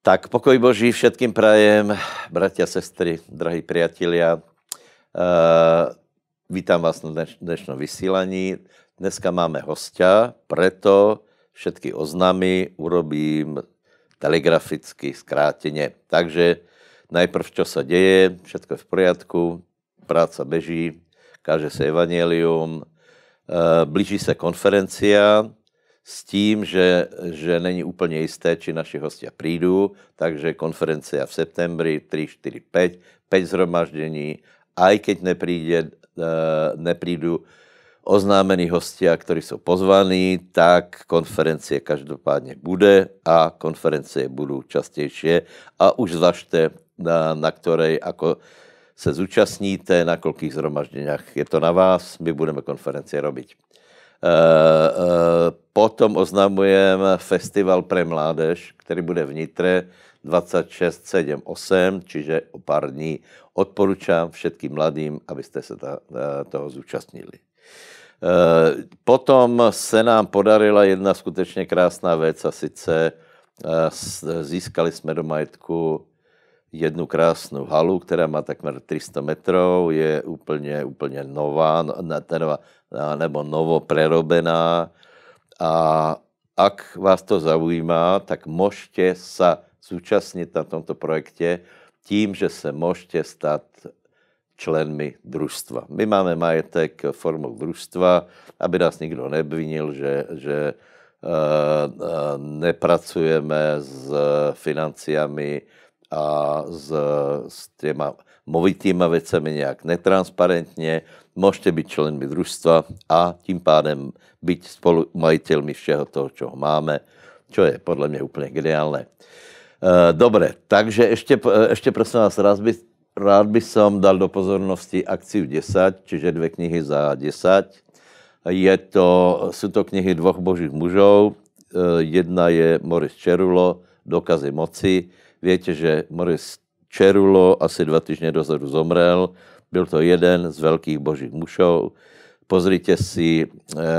Tak, pokoj Boží všetkým prajem, bratia, sestry, drahí priatelia. E, vítam vás na dneš- dnešnom vysílaní. Dneska máme hostia, preto všetky oznamy urobím telegraficky, skrátene. Takže najprv, čo sa deje, všetko je v poriadku, práca beží, káže sa evanielium, e, blíži sa konferencia, s tím, že, že není úplně jisté, či naši hostia prídu, takže konferencia v septembri 3, 4, 5, 5 zhromaždení, aj keď nepríde, eh, neprídu oznámení hostia, ktorí sú pozvaní, tak konferencie každopádne bude a konferencie budú častejšie. A už zvažte, na, eh, na ktorej ako se zúčastníte, na koľkých zhromaždeniach je to na vás, my budeme konferencie robiť. Eh, eh, potom oznamujem festival pre mládež, který bude v Nitre 26, 7, 8, čiže o pár dní. Odporúčam všetkým mladým, aby ste sa toho zúčastnili. Eh, potom se nám podarila jedna skutečně krásná věc a sice získali jsme do majetku jednu krásnu halu, která má takmer 300 metrov, je úplně, úplně nová, no, nebo novo prerobená. A ak vás to zaujíma, tak môžete sa zúčastniť na tomto projekte tím, že se môžete stať členmi družstva. My máme majetek formou družstva, aby nás nikdo neobvinil, že, že nepracujeme s financiami a s, s těma movitýma vecemi nějak netransparentně, môžete byť členmi družstva a tím pádem byť spolumajiteľmi všeho toho, čo máme, čo je podle mě úplně geniálne. E, dobre, takže ešte, ešte prosím vás, raz by, rád by som dal do pozornosti akciu 10, čiže dve knihy za 10. Je to, sú to knihy dvoch božích mužov. E, jedna je Moris Čerulo, Dokazy moci, Viete, že Moris Čerulo asi dva týždne dozadu zomrel. Byl to jeden z veľkých božích mužov. Pozrite si eh,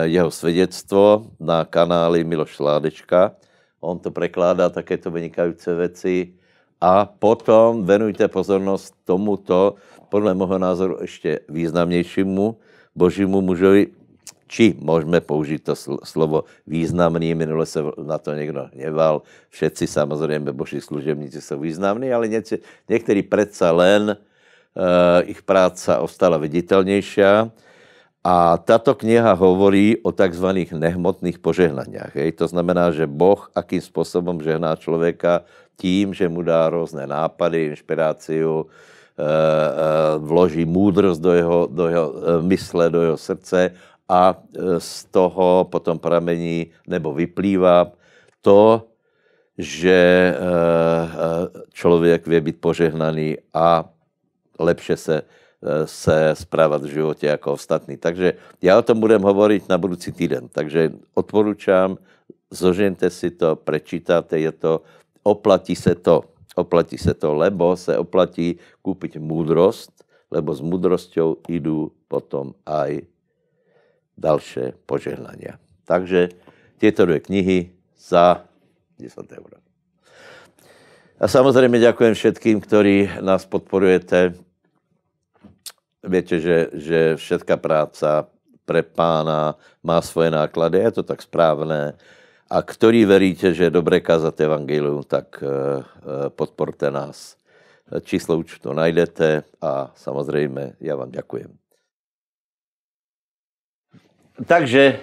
jeho svedectvo na kanáli Miloš Ládečka. On to prekládá takéto vynikajúce veci. A potom venujte pozornosť tomuto, podľa môjho názoru, ešte významnejšímu božímu mužovi, či môžeme použiť to slovo významný. Minule sa na to niekto neval. Všetci samozrejme boží služebníci sú významní, ale nie, niektorí predsa len e, ich práca ostala viditeľnejšia. A táto kniha hovorí o tzv. nehmotných požehnaniach. Hej. To znamená, že Boh akým spôsobom žehná človeka tím, že mu dá rôzne nápady, inšpiráciu, e, e, vloží múdrosť do jeho, do jeho e, mysle, do jeho srdce a e, z toho potom pramení nebo vyplývá to, že e, e, človek vie byť požehnaný a lepšie sa se správať v živote ako ostatní. Takže ja o tom budem hovoriť na budúci týden. Takže odporúčam, zožente si to, prečítate, je to, oplatí se to. Oplatí se to, lebo se oplatí kúpiť múdrosť, lebo s múdrosťou idú potom aj dalšie požehnania. Takže tieto dve knihy za 10 eur. A samozrejme ďakujem všetkým, ktorí nás podporujete. Viete, že, že všetká práca pre pána má svoje náklady, je to tak správne. A ktorí veríte, že je dobré kázať evangelium, tak eh, eh, podporte nás. Číslo účtu nájdete a samozrejme ja vám ďakujem. Takže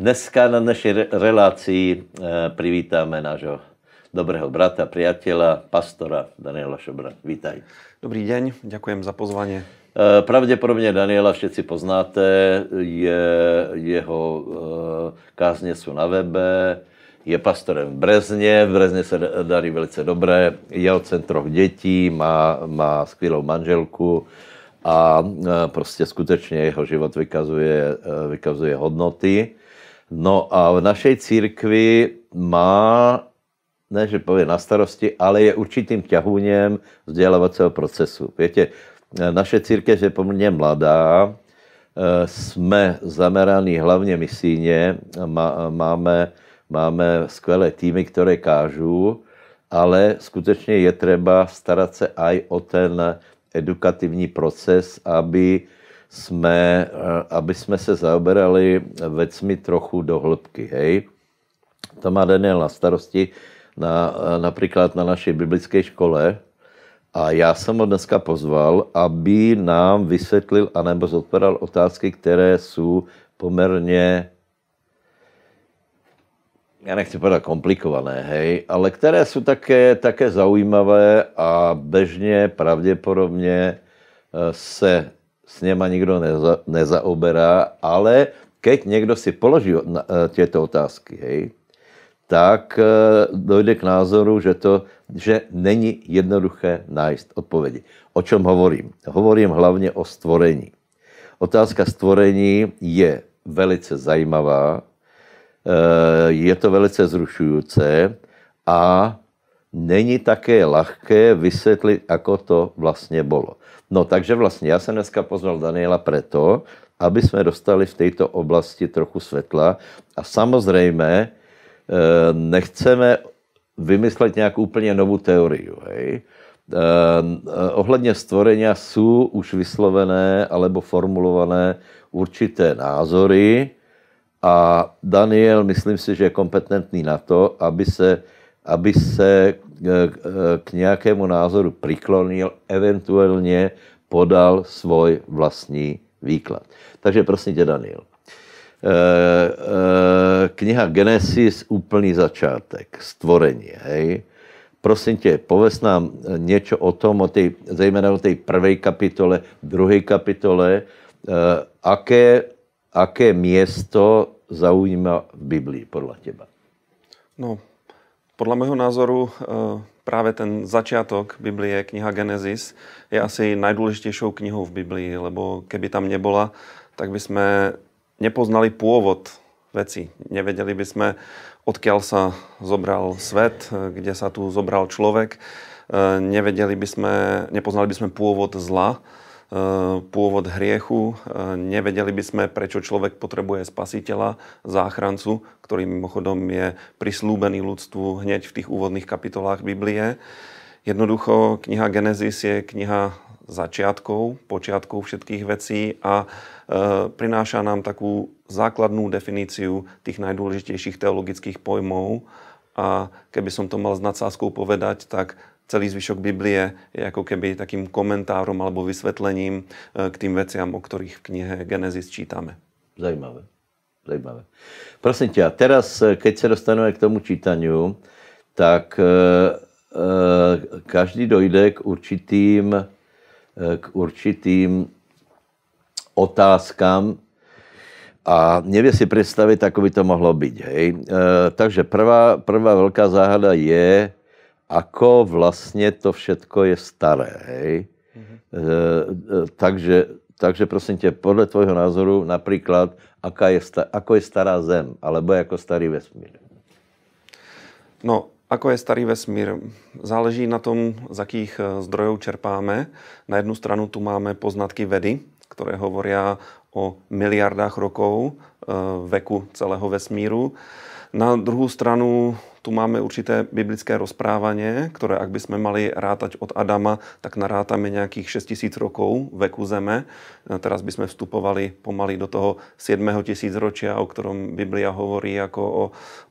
dneska na našej relácii e, privítame nášho dobrého brata, priateľa, pastora Daniela Šobra. Vítaj. Dobrý deň, ďakujem za pozvanie. E, pravdepodobne Daniela všetci poznáte, je, jeho e, kázne sú na webe, je pastorem v Brezne, v Brezne se darí velice dobré, je otcem centroch detí, má, má skvělou manželku, a e, prostě skutečně jeho život vykazuje, e, vykazuje hodnoty. No a v našej církvi má, ne že povie na starosti, ale je určitým ťahúnem vzdělávacího procesu. Viete, e, naše církev je poměrně mladá, jsme zameraní hlavně misíně, máme, máme skvelé týmy, které kážu, ale skutečně je třeba starat se aj o ten edukativní proces, aby sme, eh, aby sme se zaoberali vecmi trochu do hĺbky. Hej. To má Daniel na starosti na, eh, napríklad na našej biblické škole, a já jsem ho dneska pozval, aby nám vysvětlil anebo zodpovedal otázky, které jsou poměrně ja nechci povedať komplikované, hej, ale ktoré sú také, také zaujímavé a bežne pravdepodobne eh, se s nema nikto neza, nezaoberá, ale keď niekto si položí na, eh, tieto otázky, hej, tak eh, dojde k názoru, že to že není jednoduché nájsť odpovedi. O čom hovorím? Hovorím hlavne o stvorení. Otázka stvorení je velice zajímavá, Eh, je to velice zrušujúce a není také ľahké vysvetliť, ako to vlastne bolo. No takže vlastne ja som dneska pozval Daniela preto, aby sme dostali v tejto oblasti trochu svetla a samozrejme eh, nechceme vymyslet nějakou úplně novou teóriu. Hej. Eh, ohledně stvorenia sú už vyslovené alebo formulované určité názory, a Daniel, myslím si, že je kompetentný na to, aby se, aby se e, k nějakému názoru priklonil, eventuálně podal svoj vlastní výklad. Takže prosím tě, Daniel. E, e, kniha Genesis, úplný začátek, stvorení. hej. Prosím tě, povedz nám něco o tom, o tej, zejména o té prvé kapitole, druhé kapitole, e, aké aké miesto zaujíma v Biblii podľa teba? No, podľa môjho názoru e, práve ten začiatok Biblie, kniha Genesis, je asi najdôležitejšou knihou v Biblii, lebo keby tam nebola, tak by sme nepoznali pôvod veci. Nevedeli by sme, odkiaľ sa zobral svet, e, kde sa tu zobral človek. E, nevedeli by sme, nepoznali by sme pôvod zla Eh, pôvod hriechu. Eh, nevedeli by sme, prečo človek potrebuje spasiteľa, záchrancu, ktorý mimochodom je prislúbený ľudstvu hneď v tých úvodných kapitolách Biblie. Jednoducho, kniha Genesis je kniha začiatkov, počiatkov všetkých vecí a e, prináša nám takú základnú definíciu tých najdôležitejších teologických pojmov. A keby som to mal s nadsázkou povedať, tak celý zvyšok Biblie je ako keby takým komentárom alebo vysvetlením e, k tým veciam, o ktorých v knihe Genesis čítame. Zajímavé. Zajímavé. Prosím ťa, teraz, e, keď sa dostaneme k tomu čítaniu, tak e, e každý dojde k určitým, k určitým otázkam a nevie si predstaviť, ako by to mohlo byť. Hej? E, takže prvá, prvá veľká záhada je, ako vlastně to všetko je staré. Hej? Mm-hmm. E, takže, takže prosím tě, podle tvojho názoru například, aká je, ako je stará Zem, alebo jako starý vesmír? No, Ako je starý vesmír? Záleží na tom, z akých eh, zdrojov čerpáme. Na jednu stranu tu máme poznatky vedy, ktoré hovoria o miliardách rokov e, veku celého vesmíru. Na druhú stranu tu máme určité biblické rozprávanie, ktoré ak by sme mali rátať od Adama, tak narátame nejakých 6000 rokov veku Zeme. E, teraz by sme vstupovali pomaly do toho 7. tisícročia, o ktorom Biblia hovorí ako o,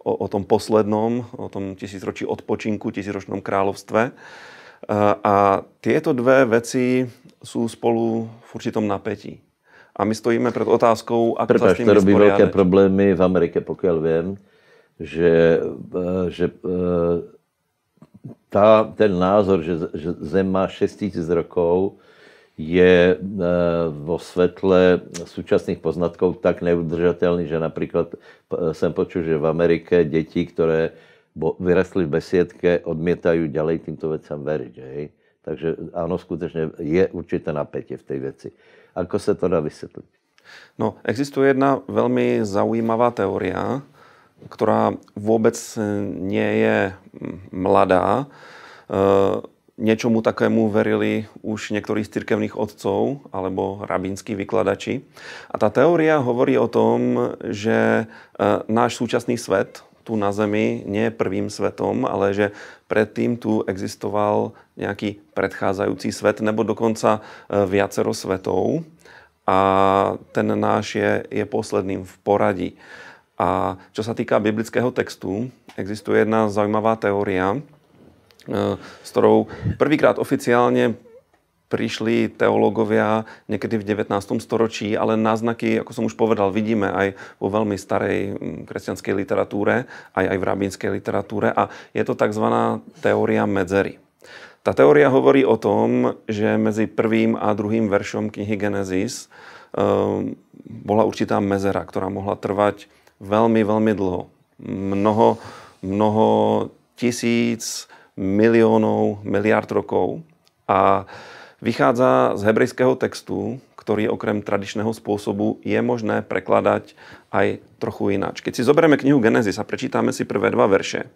o, o tom poslednom, o tom tisícročí odpočinku, tisícročnom kráľovstve. E, a tieto dve veci sú spolu v určitom napätí. A my stojíme pred otázkou, ako Prepač, sa s tým to robí veľké problémy v Amerike, pokiaľ viem že, e, že e, tá, ten názor, že, že Zem má 6000 rokov, je e, vo svetle súčasných poznatkov tak neudržateľný, že napríklad som počul, že v Amerike deti, ktoré vyrastli v besiedke, odmietajú ďalej týmto vecem veriť. Hej? Takže áno, skutočne je určité napätie v tej veci. Ako sa to dá vysvetliť? No, existuje jedna veľmi zaujímavá teória, ktorá vôbec nie je mladá. Eh, Niečomu takému verili už niektorí z cirkevných otcov alebo rabínsky vykladači. A tá teória hovorí o tom, že eh, náš súčasný svet tu na Zemi nie je prvým svetom, ale že predtým tu existoval nejaký predchádzajúci svet nebo dokonca eh, viacero svetov a ten náš je, je posledným v poradí. A čo sa týka biblického textu, existuje jedna zaujímavá teória, e, s ktorou prvýkrát oficiálne prišli teológovia niekedy v 19. storočí, ale náznaky, ako som už povedal, vidíme aj vo veľmi starej kresťanskej literatúre, aj, aj v rabínskej literatúre a je to tzv. teória medzery. Tá teória hovorí o tom, že medzi prvým a druhým veršom knihy Genesis e, bola určitá mezera, ktorá mohla trvať veľmi, veľmi dlho. Mnoho, mnoho tisíc, miliónov, miliard rokov. A vychádza z hebrejského textu, ktorý okrem tradičného spôsobu je možné prekladať aj trochu ináč. Keď si zoberieme knihu Genesis a prečítame si prvé dva verše,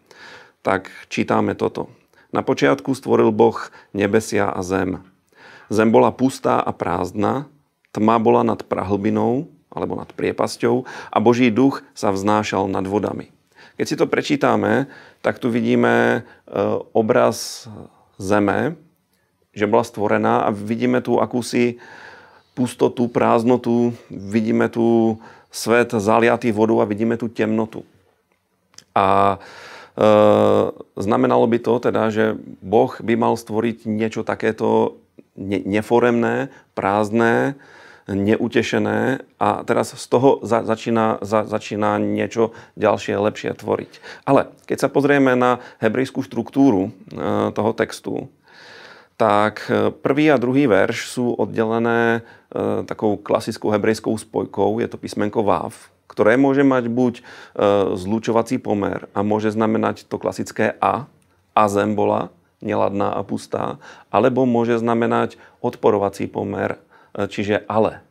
tak čítame toto. Na počiatku stvoril Boh nebesia a zem. Zem bola pustá a prázdna, tma bola nad prahlbinou alebo nad priepasťou a Boží duch sa vznášal nad vodami. Keď si to prečítame, tak tu vidíme e, obraz zeme, že bola stvorená a vidíme tu akúsi pustotu, prázdnotu, vidíme tu svet zaliatý vodou a vidíme tu temnotu. A e, znamenalo by to teda, že Boh by mal stvoriť niečo takéto neforemné, prázdne, neutešené a teraz z toho za, začína, za, začína niečo ďalšie, lepšie tvoriť. Ale keď sa pozrieme na hebrejskú štruktúru e, toho textu, tak e, prvý a druhý verš sú oddelené e, takou klasickou hebrejskou spojkou, je to písmenko Vav, ktoré môže mať buď zlučovací pomer a môže znamenať to klasické A, a zembola, neladná a pustá, alebo môže znamenať odporovací pomer E, čiže ale.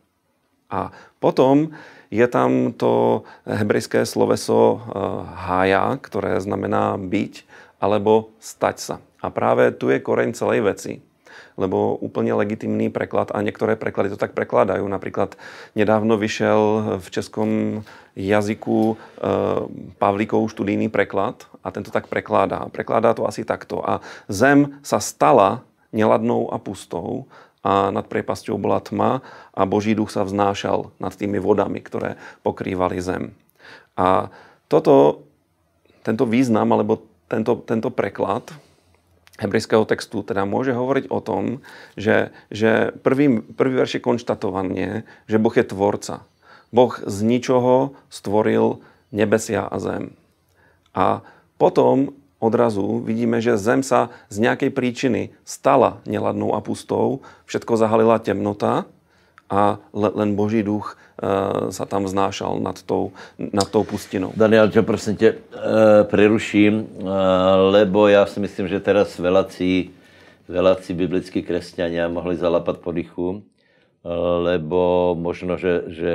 A potom je tam to hebrejské sloveso e, hája, ktoré znamená byť alebo stať sa. A práve tu je koreň celej veci. Lebo úplne legitimný preklad, a niektoré preklady to tak prekladajú, napríklad nedávno vyšel v českom jazyku e, Pavlíkov študijný preklad a tento tak prekládá. Prekladá to asi takto. A zem sa stala neladnou a pustou a nad priepasťou bola tma a Boží duch sa vznášal nad tými vodami, ktoré pokrývali zem. A toto, tento význam, alebo tento, tento preklad hebrejského textu teda môže hovoriť o tom, že, že prvý, prvý verš je konštatovanie, že Boh je tvorca. Boh z ničoho stvoril nebesia a zem. A potom odrazu vidíme, že Zem sa z nejakej príčiny stala neladnou a pustou, všetko zahalila temnota a len Boží duch e, sa tam vznášal nad tou, nad tou pustinou. Daniel, čo prosím tě e, preruším, e, lebo já si myslím, že teraz velací, velací biblickí kresťania mohli zalapať po dychu lebo možno, že, že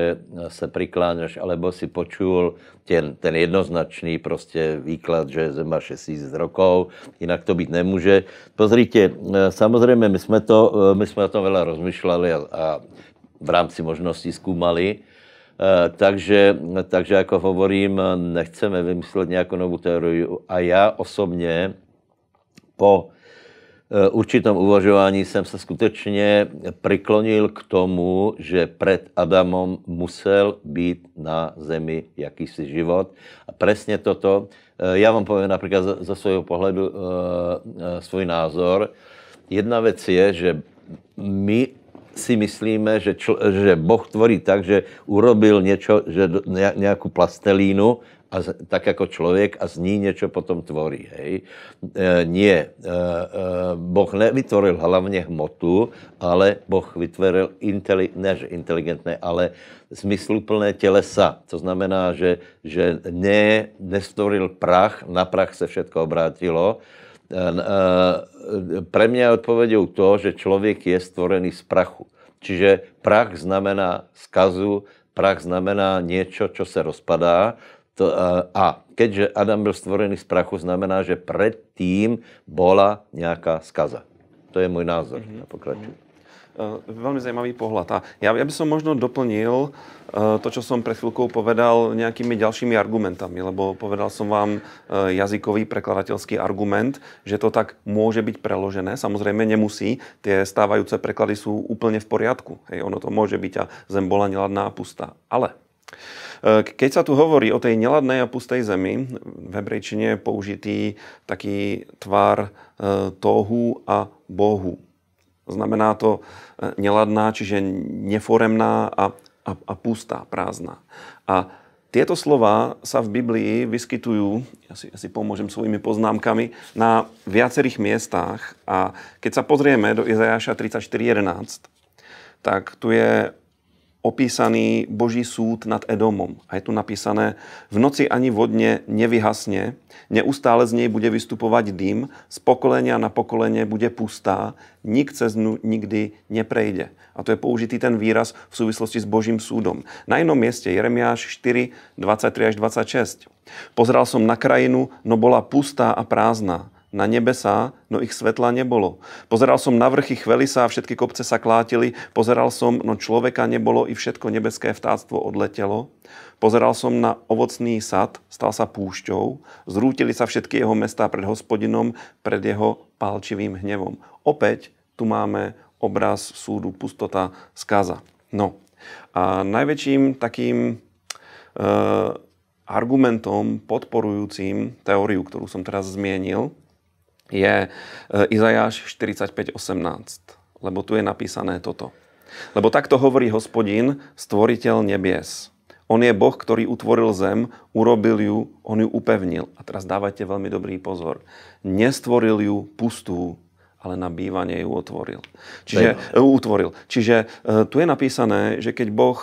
sa prikláňaš, alebo si počul ten, ten jednoznačný proste výklad, že Zem má 6000 rokov, inak to byť nemôže. Pozrite, samozrejme, my sme, to, my sme o tom veľa rozmýšľali a, a v rámci možností skúmali, e, takže, takže ako hovorím, nechceme vymyslet nejakú novú teóriu. A ja osobne po určitom uvažování jsem se skutečně priklonil k tomu, že před Adamom musel být na zemi jakýsi život. A přesně toto, eh, já vám povím například ze svého pohledu eh, eh, svůj názor. Jedna věc je, že my si myslíme, že, čl, že Boh tvorí tak, že urobil niečo, že nejakú plastelínu a tak ako človek a z ní niečo potom tvorí. Hej. E, nie, e, e, Boh nevytvoril hlavne hmotu, ale Boh vytvoril inteli, než inteligentné, ale zmysluplné telesa. To znamená, že, že ne, nestvoril prach, na prach se všetko obrátilo. E, e, pre mňa je odpovedou to, že človek je stvorený z prachu. Čiže prach znamená skazu, prach znamená niečo, čo se rozpadá, to, a, a keďže Adam byl stvorený z prachu, znamená, že predtým bola nejaká skaza. To je môj názor. Mm-hmm. Ja pokračujem. Mhm. Eh, veľmi zajímavý pohľad. A ja, ja by som možno doplnil eh, to, čo som pred chvíľkou povedal nejakými ďalšími argumentami, lebo povedal som vám eh, jazykový prekladateľský argument, že to tak môže byť preložené. Samozrejme nemusí, tie stávajúce preklady sú úplne v poriadku. Hej, ono to môže byť a zem bola neladná a pustá. Ale keď sa tu hovorí o tej neladnej a pustej zemi, v hebrejčine je použitý taký tvar e, tohu a bohu. Znamená to e, neladná, čiže neforemná a, a, a pustá, prázdna. A tieto slova sa v Biblii vyskytujú, ja si, ja si pomôžem svojimi poznámkami, na viacerých miestach. A keď sa pozrieme do Izajaša 34.11, tak tu je opísaný boží súd nad Edomom. A je tu napísané, v noci ani vodne nevyhasne, neustále z nej bude vystupovať dým, z pokolenia na pokolenie bude pustá, nik cez nu nikdy neprejde. A to je použitý ten výraz v súvislosti s božím súdom. Na jednom mieste, Jeremiáš 4, 23 až 26. Pozral som na krajinu, no bola pustá a prázdná na nebesá, no ich svetla nebolo. Pozeral som na vrchy, chveli sa a všetky kopce sa klátili. Pozeral som, no človeka nebolo i všetko nebeské vtáctvo odletelo. Pozeral som na ovocný sad, stal sa púšťou. Zrútili sa všetky jeho mesta pred hospodinom, pred jeho palčivým hnevom. Opäť tu máme obraz súdu pustota skaza. No a najväčším takým e, argumentom podporujúcim teóriu, ktorú som teraz zmienil, je e, Izajáš 45.18, lebo tu je napísané toto. Lebo takto hovorí hospodin, stvoriteľ nebies. On je Boh, ktorý utvoril zem, urobil ju, on ju upevnil. A teraz dávajte veľmi dobrý pozor. Nestvoril ju pustú, ale na bývanie ju otvoril. Čiže, uh, utvoril. Čiže uh, tu je napísané, že keď Boh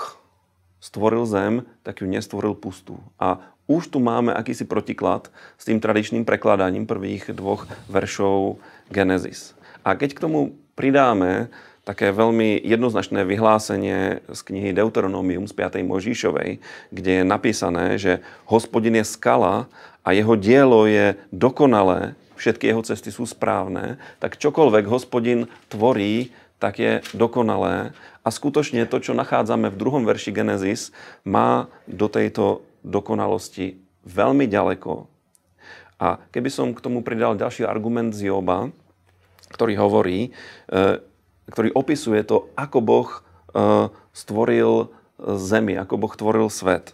stvoril zem, tak ju nestvoril pustú. A už tu máme akýsi protiklad s tým tradičným prekladaním prvých dvoch veršov Genesis. A keď k tomu pridáme také veľmi jednoznačné vyhlásenie z knihy Deuteronomium z 5. Možíšovej, kde je napísané, že hospodin je skala a jeho dielo je dokonalé, všetky jeho cesty sú správne, tak čokoľvek hospodin tvorí, tak je dokonalé. A skutočne to, čo nachádzame v druhom verši Genesis, má do tejto dokonalosti veľmi ďaleko. A keby som k tomu pridal ďalší argument z Joba, ktorý hovorí, e, ktorý opisuje to, ako Boh e, stvoril zemi, ako Boh tvoril svet.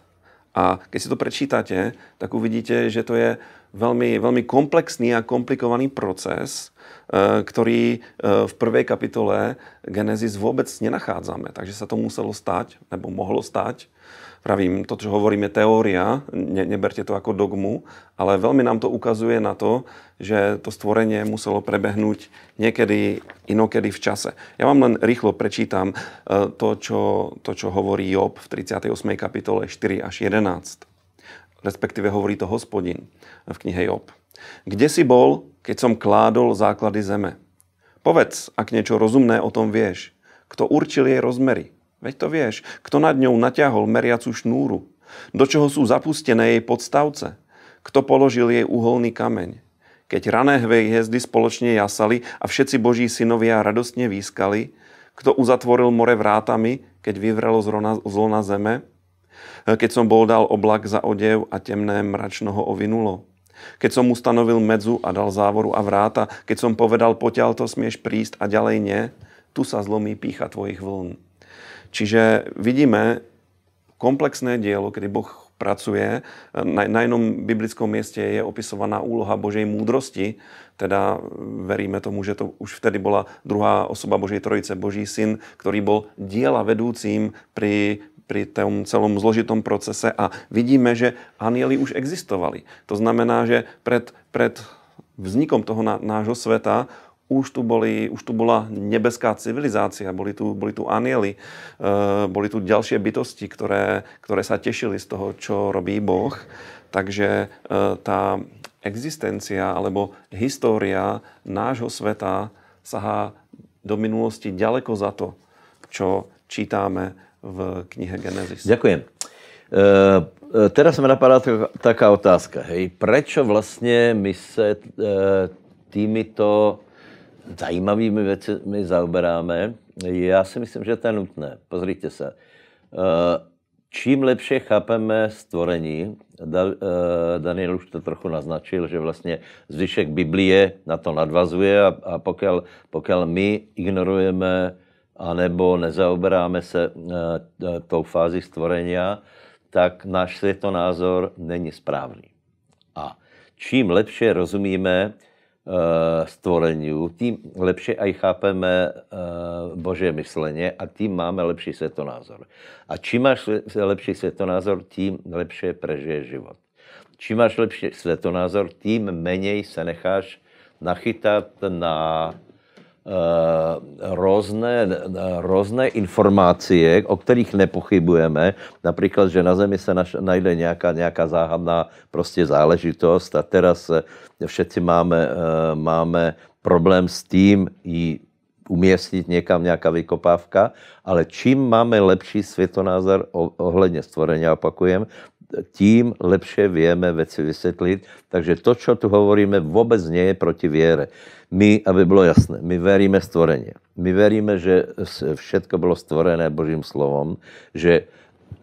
A keď si to prečítate, tak uvidíte, že to je veľmi, veľmi komplexný a komplikovaný proces, e, ktorý v prvej kapitole Genesis vôbec nenachádzame. Takže sa to muselo stať, nebo mohlo stať pravím, to, čo hovorím, je teória, ne, neberte to ako dogmu, ale veľmi nám to ukazuje na to, že to stvorenie muselo prebehnúť niekedy, inokedy v čase. Ja vám len rýchlo prečítam e, to, čo, to, čo hovorí Job v 38. kapitole 4 až 11. Respektíve hovorí to hospodin v knihe Job. Kde si bol, keď som kládol základy zeme? Povedz, ak niečo rozumné o tom vieš. Kto určil jej rozmery? Veď to vieš, kto nad ňou natiahol meriacu šnúru, do čoho sú zapustené jej podstavce, kto položil jej uholný kameň. Keď rané hvej hezdy spoločne jasali a všetci boží synovia radostne výskali, kto uzatvoril more vrátami, keď vyvrelo zlo na zeme, keď som bol dal oblak za odev a temné mračno ho ovinulo. Keď som ustanovil medzu a dal závoru a vráta, keď som povedal, poťal to smieš prísť a ďalej nie, tu sa zlomí pícha tvojich vln. Čiže vidíme komplexné dielo, kedy Boh pracuje. Na, na jednom biblickom mieste je opisovaná úloha Božej múdrosti, teda eh, veríme tomu, že to už vtedy bola druhá osoba Božej Trojice, Boží syn, ktorý bol diela vedúcim pri pri tom celom zložitom procese a vidíme, že anieli už existovali. To znamená, že pred, pred vznikom toho nášho sveta už tu, boli, už tu bola nebeská civilizácia, boli tu, boli tu anieli, e, boli tu ďalšie bytosti, ktoré, ktoré sa tešili z toho, čo robí Boh. Takže e, tá existencia alebo história nášho sveta sahá do minulosti ďaleko za to, čo čítame v knihe Genesis. Ďakujem. E, e teraz mi napadá taká otázka. Hej. Prečo vlastne my se e, týmito zajímavými věcmi zaoberáme, já si myslím, že to je nutné. Pozrite se. Eh, čím lepšie chápeme stvorení, eh, Daniel už to trochu naznačil, že vlastně zvyšek Biblie na to nadvazuje a, pokud pokiaľ, pokiaľ my ignorujeme anebo nezaoberáme se eh, tou fázi stvorenia, tak náš světonázor není správný. A čím lepšie rozumíme Eh, stvoreniu, tým lepšie aj chápeme eh, Božie myslenie a tým máme lepší svetonázor. A čím máš lepší svetonázor, tím lepšie prežije život. Čím máš lepší svetonázor, tím menej se necháš nachytat na Eh, rôzne, eh, rôzne informácie, o ktorých nepochybujeme. Napríklad, že na Zemi sa naš, najde nejaká, nejaká záhadná proste záležitosť a teraz eh, všetci máme, máme problém s tým i umiestniť niekam nejaká vykopávka, ale čím máme lepší svetonázor ohledne stvorenia, opakujem, tím lepšie vieme veci vysvetliť. Takže to, čo tu hovoríme, vôbec nie je proti viere. My, aby bolo jasné, my veríme stvorenie. My veríme, že všetko bolo stvorené Božím slovom, že,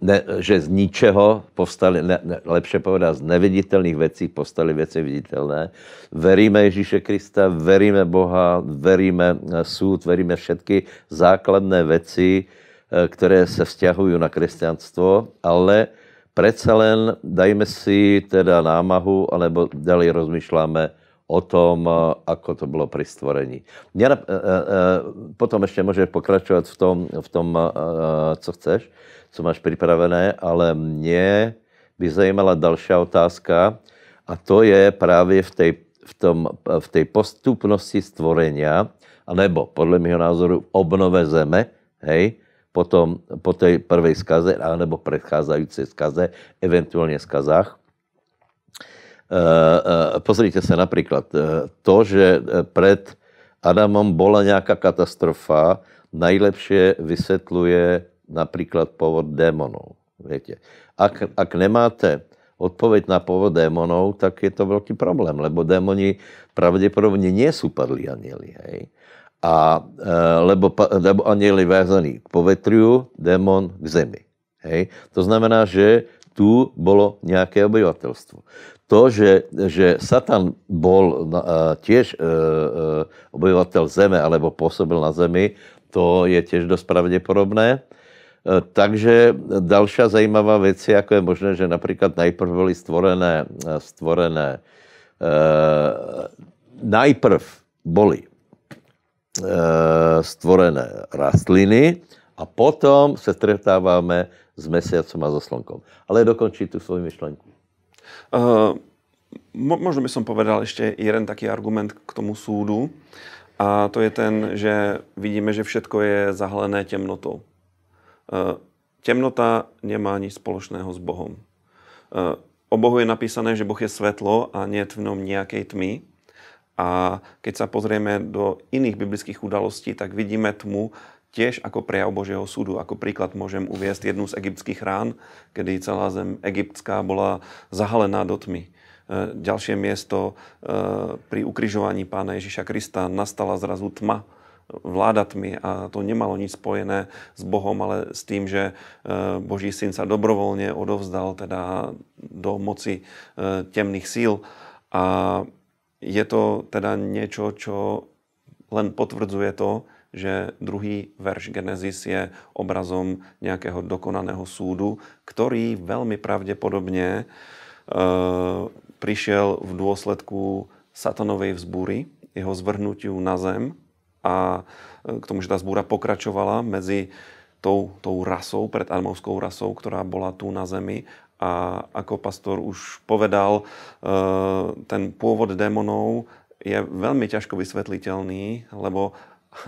ne, že z ničeho povstali, ne, ne, lepšie povedať, z neviditeľných vecí povstali veci viditeľné. Veríme Ježíše Krista, veríme Boha, veríme eh, súd, veríme všetky základné veci, eh, ktoré sa vzťahujú na kresťanstvo, ale Predsa len dajme si teda námahu, alebo ďalej rozmýšľame o tom, e, ako to bolo pri stvorení. E, e, potom ešte môžeš pokračovať v tom, v tom co chceš, co máš pripravené, ale mne by zajímala ďalšia otázka a to je práve v tej, v tom, v tej postupnosti stvorenia, anebo podľa mého názoru obnove zeme, hej, potom po tej prvej skaze alebo predchádzajúcej skaze, eventuálne skazách. E, e, pozrite sa napríklad, e, to, že e, pred Adamom bola nejaká katastrofa, najlepšie vysvetľuje napríklad povod démonov. Viete. Ak, ak nemáte odpoveď na povod démonov, tak je to veľký problém, lebo démoni pravdepodobne nie sú padli anieli. Hej. A, e, lebo, lebo aniel je vázaný k povetriu, démon k zemi. Hej? To znamená, že tu bolo nejaké obyvateľstvo. To, že, že Satan bol e, tiež e, e, obyvateľ zeme alebo pôsobil na zemi, to je tiež dosť pravdepodobné. E, takže ďalšia zajímavá vec je, ako je možné, že napríklad najprv boli stvorené, e, stvorené e, najprv boli E, stvorené rastliny a potom se stretávame s mesiacom a so slnkom. Ale dokončí tú svoju myšlenku. Uh, možno by som povedal ešte jeden taký argument k tomu súdu. A to je ten, že vidíme, že všetko je zahalené temnotou. Uh, temnota nemá nič spoločného s Bohom. Uh, o Bohu je napísané, že Boh je svetlo a nie je v ňom nejakej tmy. A keď sa pozrieme do iných biblických udalostí, tak vidíme tmu tiež ako prejav Božieho súdu. Ako príklad môžem uviesť jednu z egyptských rán, kedy celá zem egyptská bola zahalená do tmy. E, ďalšie miesto e, pri ukrižovaní pána Ježiša Krista nastala zrazu tma, vláda tmy a to nemalo nič spojené s Bohom, ale s tým, že e, Boží syn sa dobrovoľne odovzdal teda do moci temných síl. A je to teda niečo, čo len potvrdzuje to, že druhý verš Genesis je obrazom nejakého dokonaného súdu, ktorý veľmi pravdepodobne e, prišiel v dôsledku satanovej vzbúry, jeho zvrhnutiu na zem a e, k tomu, že tá zbúra pokračovala medzi tou, tou rasou, pred armovskou rasou, ktorá bola tu na zemi a ako pastor už povedal, eh, ten pôvod démonov je veľmi ťažko vysvetliteľný, lebo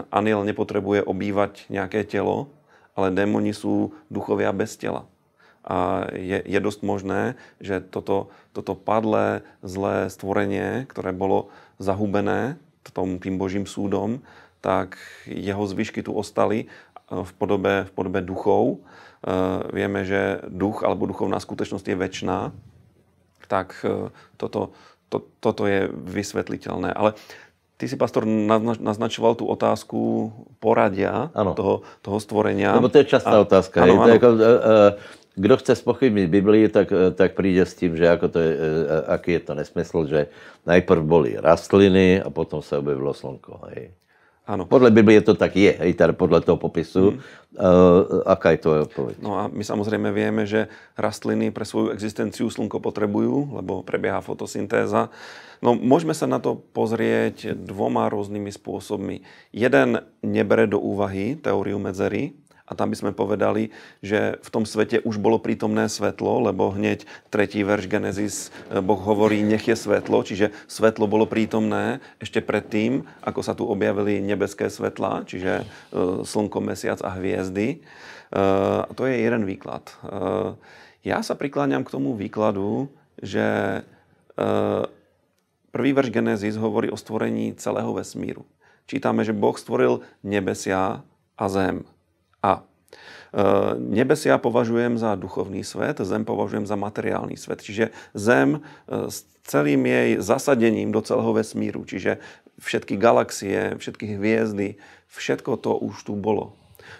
aniel nepotrebuje obývať nejaké telo, ale démoni sú duchovia bez tela. A je, je dosť možné, že toto, toto padlé zlé stvorenie, ktoré bolo zahubené tom, tým Božím súdom, tak jeho zvyšky tu ostali Eh, v podobe, v podobe duchov. Eh, Vieme, že duch alebo duchovná skutočnosť je väčšiná, tak eh, toto, to, toto je vysvetliteľné. Ale ty si, pastor, naznačoval tú otázku poradia ano. Toho, toho stvorenia. Lebo to je častá A, otázka. Ano, ano. Ako, kdo chce spochybniť Biblii, tak, tak príde s tým, že ako to je, aký je to nesmysl, že najprv boli rastliny a potom sa objevilo slnko. Hej. Áno. Podľa Biblie to tak je, aj teda podľa toho popisu. Mm. Uh, aká je to odpoveď? No a my samozrejme vieme, že rastliny pre svoju existenciu slnko potrebujú, lebo prebieha fotosyntéza. No môžeme sa na to pozrieť dvoma rôznymi spôsobmi. Jeden nebere do úvahy teóriu medzery, a tam by sme povedali, že v tom svete už bolo prítomné svetlo, lebo hneď tretí verš Genesis e, Boh hovorí, nech je svetlo, čiže svetlo bolo prítomné ešte predtým, ako sa tu objavili nebeské svetla, čiže e, slnko, mesiac a hviezdy. E, a to je jeden výklad. Ja sa prikláňam k tomu výkladu, že prvý verš Genesis hovorí o stvorení celého vesmíru. Čítame, že Boh stvoril nebesia a zem. A e, Nebesia považujem za duchovný svet, zem považujem za materiálny svet. Čiže zem e, s celým jej zasadením do celého vesmíru, čiže všetky galaxie, všetky hviezdy, všetko to už tu bolo.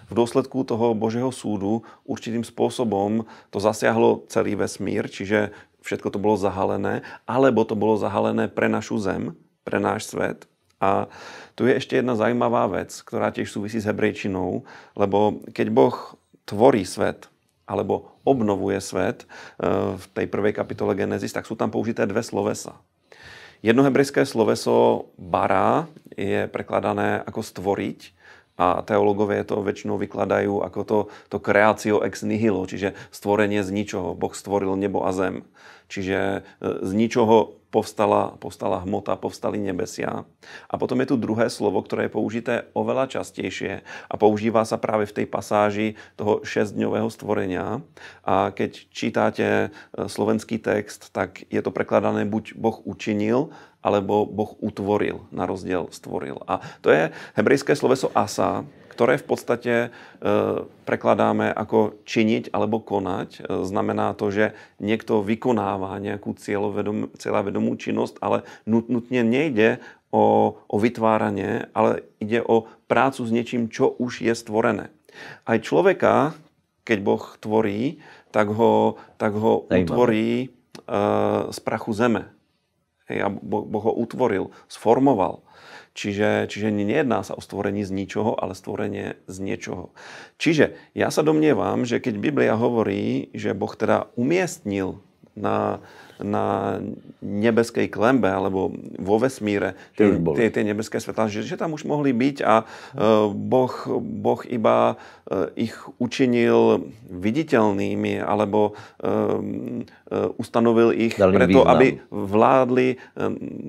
V dôsledku toho Božieho súdu určitým spôsobom to zasiahlo celý vesmír, čiže všetko to bolo zahalené, alebo to bolo zahalené pre našu zem, pre náš svet – a tu je ešte jedna zaujímavá vec, ktorá tiež súvisí s hebrejčinou, lebo keď Boh tvorí svet, alebo obnovuje svet eh, v tej prvej kapitole Genesis, tak sú tam použité dve slovesa. Jedno hebrejské sloveso bara je prekladané ako stvoriť, a teologové to väčšinou vykladajú ako to, to kreácio ex nihilo, čiže stvorenie z ničoho. Boh stvoril nebo a zem. Čiže eh, z ničoho povstala, povstala hmota, povstali nebesia. A potom je tu druhé slovo, ktoré je použité oveľa častejšie a používa sa práve v tej pasáži toho šestdňového stvorenia. A keď čítate eh, slovenský text, tak je to prekladané buď Boh učinil, alebo Boh utvoril, na rozdiel stvoril. A to je hebrejské sloveso asa, ktoré v podstate e, prekladáme ako činiť alebo konať. E, znamená to, že niekto vykonáva nejakú cieľovedomú, cieľovedomú činnosť, ale nutne nejde o, o vytváranie, ale ide o prácu s niečím, čo už je stvorené. Aj človeka, keď Boh tvorí, tak ho, tak ho utvorí e, z prachu zeme. Hej, a boh, boh ho utvoril, sformoval. Čiže, čiže nejedná sa o stvorenie z ničoho, ale stvorenie z niečoho. Čiže ja sa domnievam, že keď Biblia hovorí, že Boh teda umiestnil na, na nebeskej klembe alebo vo vesmíre tie, tie, tie nebeské svetlá, že, že tam už mohli byť a uh, boh, boh iba uh, ich učinil viditeľnými alebo uh, uh, ustanovil ich dal preto, význam. aby vládli uh,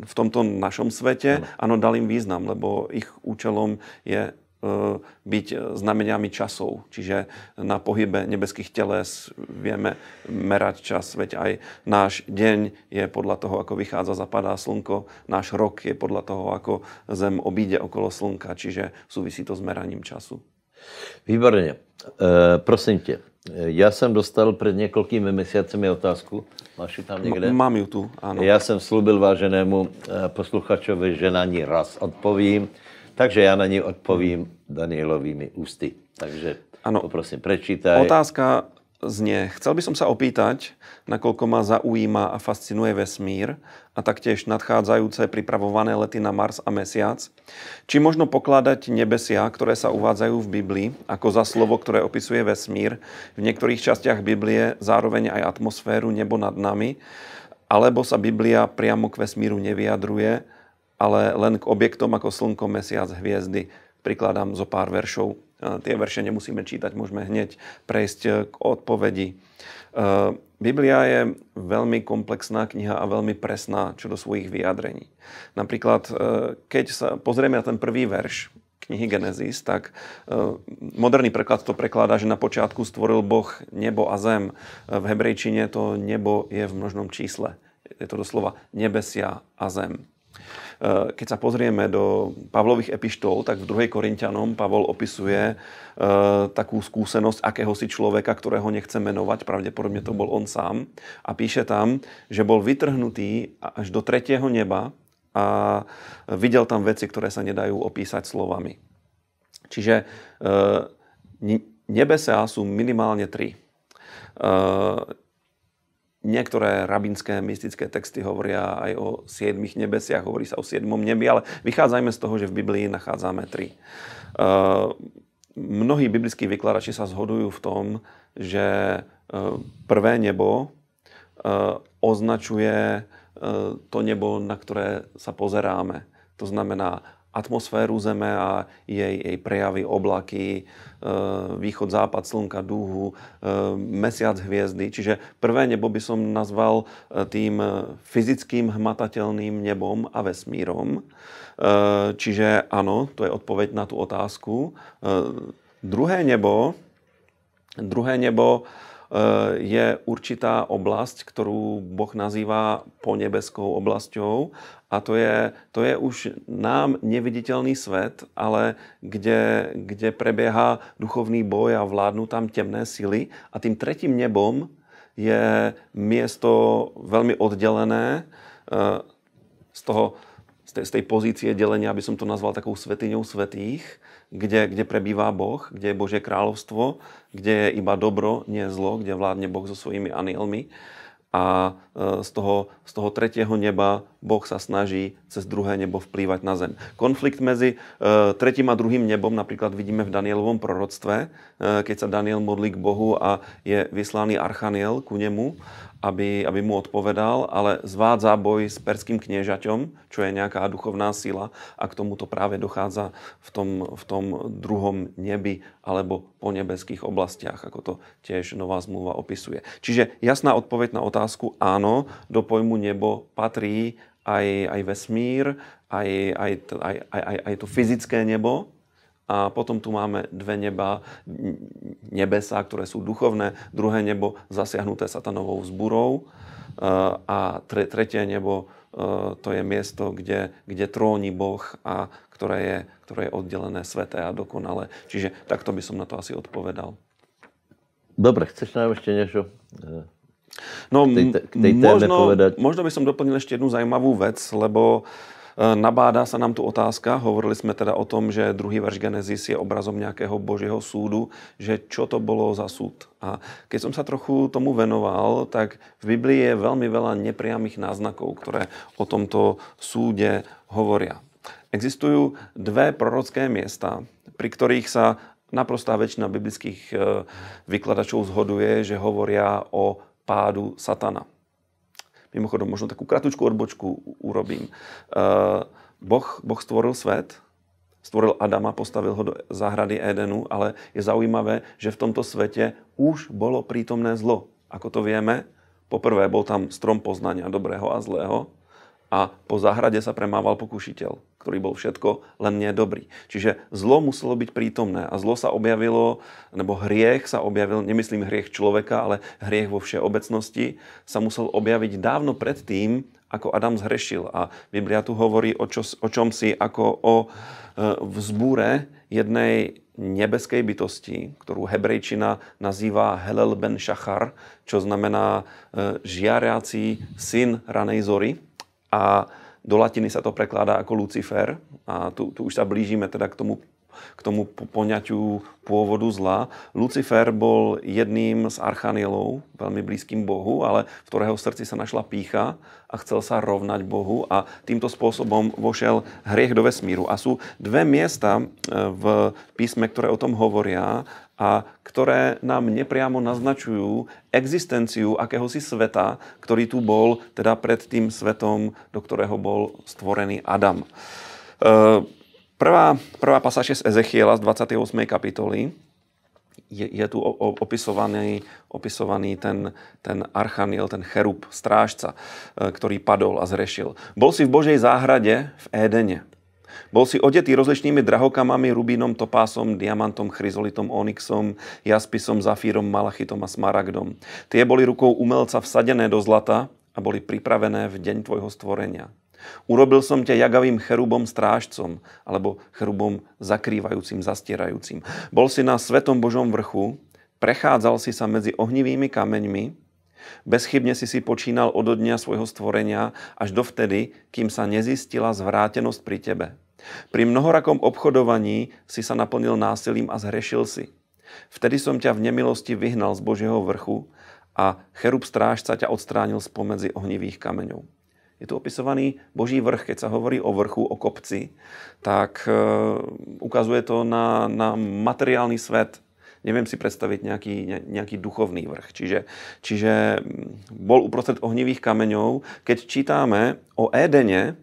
v tomto našom svete. Ano. ano, dal im význam, lebo ich účelom je E, byť znameniami časov. Čiže na pohybe nebeských teles vieme merať čas, veď aj náš deň je podľa toho, ako vychádza, zapadá slnko, náš rok je podľa toho, ako Zem obíde okolo slnka, čiže súvisí to s meraním času. Výborně. E, prosím tě, já jsem dostal před niekoľkými mesiacmi otázku. Máš ju tam niekde? M mám ju tu, áno. Já jsem slúbil váženému e, posluchačovi, že na ní raz odpovím. Takže ja na ne odpovím Danielovými ústy. Takže ano. poprosím, prečítaj. Otázka znie, chcel by som sa opýtať, nakoľko ma zaujíma a fascinuje vesmír a taktiež nadchádzajúce pripravované lety na Mars a Mesiac, či možno pokladať nebesia, ktoré sa uvádzajú v Biblii, ako za slovo, ktoré opisuje vesmír, v niektorých častiach Biblie zároveň aj atmosféru nebo nad nami, alebo sa Biblia priamo k vesmíru nevyjadruje, ale len k objektom ako Slnko, Mesiac, hviezdy prikladám zo pár veršov. Tie verše nemusíme čítať, môžeme hneď prejsť e, k odpovedi. E, Biblia je veľmi komplexná kniha a veľmi presná čo do svojich vyjadrení. Napríklad, e, keď sa pozrieme na ten prvý verš knihy Genesis, tak moderný preklad to prekladá, že na počiatku stvoril Boh nebo a zem. V hebrejčine to nebo je v množnom čísle. Je to doslova nebesia a zem. Eh, keď sa pozrieme do Pavlových epištol, tak v 2. Korintianom Pavol opisuje eh, takú skúsenosť akéhosi človeka, ktorého nechce menovať, pravdepodobne to bol on sám. A píše tam, že bol vytrhnutý až do tretieho neba a videl tam veci, ktoré sa nedajú opísať slovami. Čiže eh, nebesá sú minimálne tri Niektoré rabínske mystické texty hovoria aj o siedmých nebesiach, hovorí sa o siedmom nebi, ale vychádzajme z toho, že v Biblii nachádzame tri. Eh, mnohí biblickí vykladači sa zhodujú v tom, že eh, prvé nebo eh, označuje to nebo, na ktoré sa pozeráme. To znamená atmosféru Zeme a jej, jej prejavy, oblaky, e, východ, západ, slnka, dúhu, e, mesiac, hviezdy. Čiže prvé nebo by som nazval e, tým fyzickým hmatateľným nebom a vesmírom. čiže áno, to je odpoveď na tú otázku. Druhé nebo, druhé nebo Eh, je určitá oblasť, ktorú Boh nazýva ponebeskou oblasťou a to je, to je už nám neviditeľný svet, ale kde, kde prebieha duchovný boj a vládnu tam temné sily a tým tretím nebom je miesto veľmi oddelené eh, z toho z tej pozície delenia, aby som to nazval takou svetiňou svetých, kde, kde prebýva Boh, kde je Božie kráľovstvo, kde je iba dobro, nie zlo, kde vládne Boh so svojimi anielmi. A e, z toho, z toho tretieho neba Boh sa snaží cez druhé nebo vplývať na zem. Konflikt medzi e, tretím a druhým nebom napríklad vidíme v Danielovom proroctve, e, keď sa Daniel modlí k Bohu a je vyslaný archaniel ku nemu aby, aby mu odpovedal, ale zvádza boj s perským kniežaťom, čo je nejaká duchovná sila a k tomuto práve dochádza v tom, v tom druhom nebi alebo po nebeských oblastiach, ako to tiež nová zmluva opisuje. Čiže jasná odpoveď na otázku áno, do pojmu nebo patrí aj, aj vesmír, aj, aj, aj, aj, aj to fyzické nebo, a potom tu máme dve neba, nebesa, ktoré sú duchovné, druhé nebo zasiahnuté satanovou zburou e, a tre, tretie nebo e, to je miesto, kde, kde tróni Boh a ktoré je, ktoré je oddelené sveté a dokonalé. Čiže takto by som na to asi odpovedal. Dobre, chceš nám ešte niečo e, no, k tej, k tej téme možno, povedať? Možno by som doplnil ešte jednu zaujímavú vec, lebo uh, Eh, nabádá se nám tu otázka, hovorili jsme teda o tom, že druhý verš Genesis je obrazom nějakého božího súdu, že čo to bolo za súd. A keď som sa trochu tomu venoval, tak v Biblii je veľmi veľa nepriamých náznakov, ktoré o tomto súde hovoria. Existujú dve prorocké miesta, pri ktorých sa naprostá väčšina biblických eh, vykladačov zhoduje, že hovoria o pádu satana. Mimochodom, možno takú kratučku odbočku urobím. E, boh, boh stvoril svet, stvoril Adama, postavil ho do záhrady Édenu, ale je zaujímavé, že v tomto svete už bolo prítomné zlo. Ako to vieme? Poprvé bol tam strom poznania dobrého a zlého a po záhrade sa premával pokušiteľ, ktorý bol všetko len nie dobrý. Čiže zlo muselo byť prítomné a zlo sa objavilo, nebo hriech sa objavil, nemyslím hriech človeka, ale hriech vo všeobecnosti, sa musel objaviť dávno tým, ako Adam zhrešil. A Biblia tu hovorí o, čo, o čom si ako o e, vzbúre jednej nebeskej bytosti, ktorú hebrejčina nazýva Helel ben Šachar, čo znamená e, syn ranej zory a do latiny sa to prekladá ako Lucifer a tu, tu už sa blížime teda k tomu k tomu poňaťu pôvodu zla. Lucifer bol jedným z archanielov, veľmi blízkym Bohu, ale v ktorého srdci sa našla pícha a chcel sa rovnať Bohu a týmto spôsobom vošiel hriech do vesmíru. A sú dve miesta e, v písme, ktoré o tom hovoria a ktoré nám nepriamo naznačujú existenciu akéhosi sveta, ktorý tu bol, teda pred tým svetom, do ktorého bol stvorený Adam. E, Prvá, prvá pasáž z Ezechiela z 28. kapitoly je, je tu opisovaný, opisovaný ten, ten archaniel, ten cherub, strážca, e, ktorý padol a zrešil. Bol si v Božej záhrade v Édene. Bol si odetý rozličnými drahokamami, rubínom, topásom, diamantom, chryzolitom, onyxom, jaspisom, zafírom, malachitom a smaragdom. Tie boli rukou umelca vsadené do zlata a boli pripravené v deň tvojho stvorenia. Urobil som ťa jagavým cherubom strážcom, alebo cherubom zakrývajúcim, zastierajúcim. Bol si na svetom Božom vrchu, prechádzal si sa medzi ohnivými kameňmi, Bezchybne si si počínal od dňa svojho stvorenia až dovtedy, kým sa nezistila zvrátenosť pri tebe. Pri mnohorakom obchodovaní si sa naplnil násilím a zhrešil si. Vtedy som ťa v nemilosti vyhnal z Božieho vrchu a cherub strážca ťa odstránil spomedzi ohnivých kameňov je tu opisovaný Boží vrch. Keď sa hovorí o vrchu, o kopci, tak e, ukazuje to na, na materiálny svet. Neviem si predstaviť nejaký, ne, nejaký duchovný vrch. Čiže, čiže mm, bol uprostred ohnivých kameňov. Keď čítame o Édene,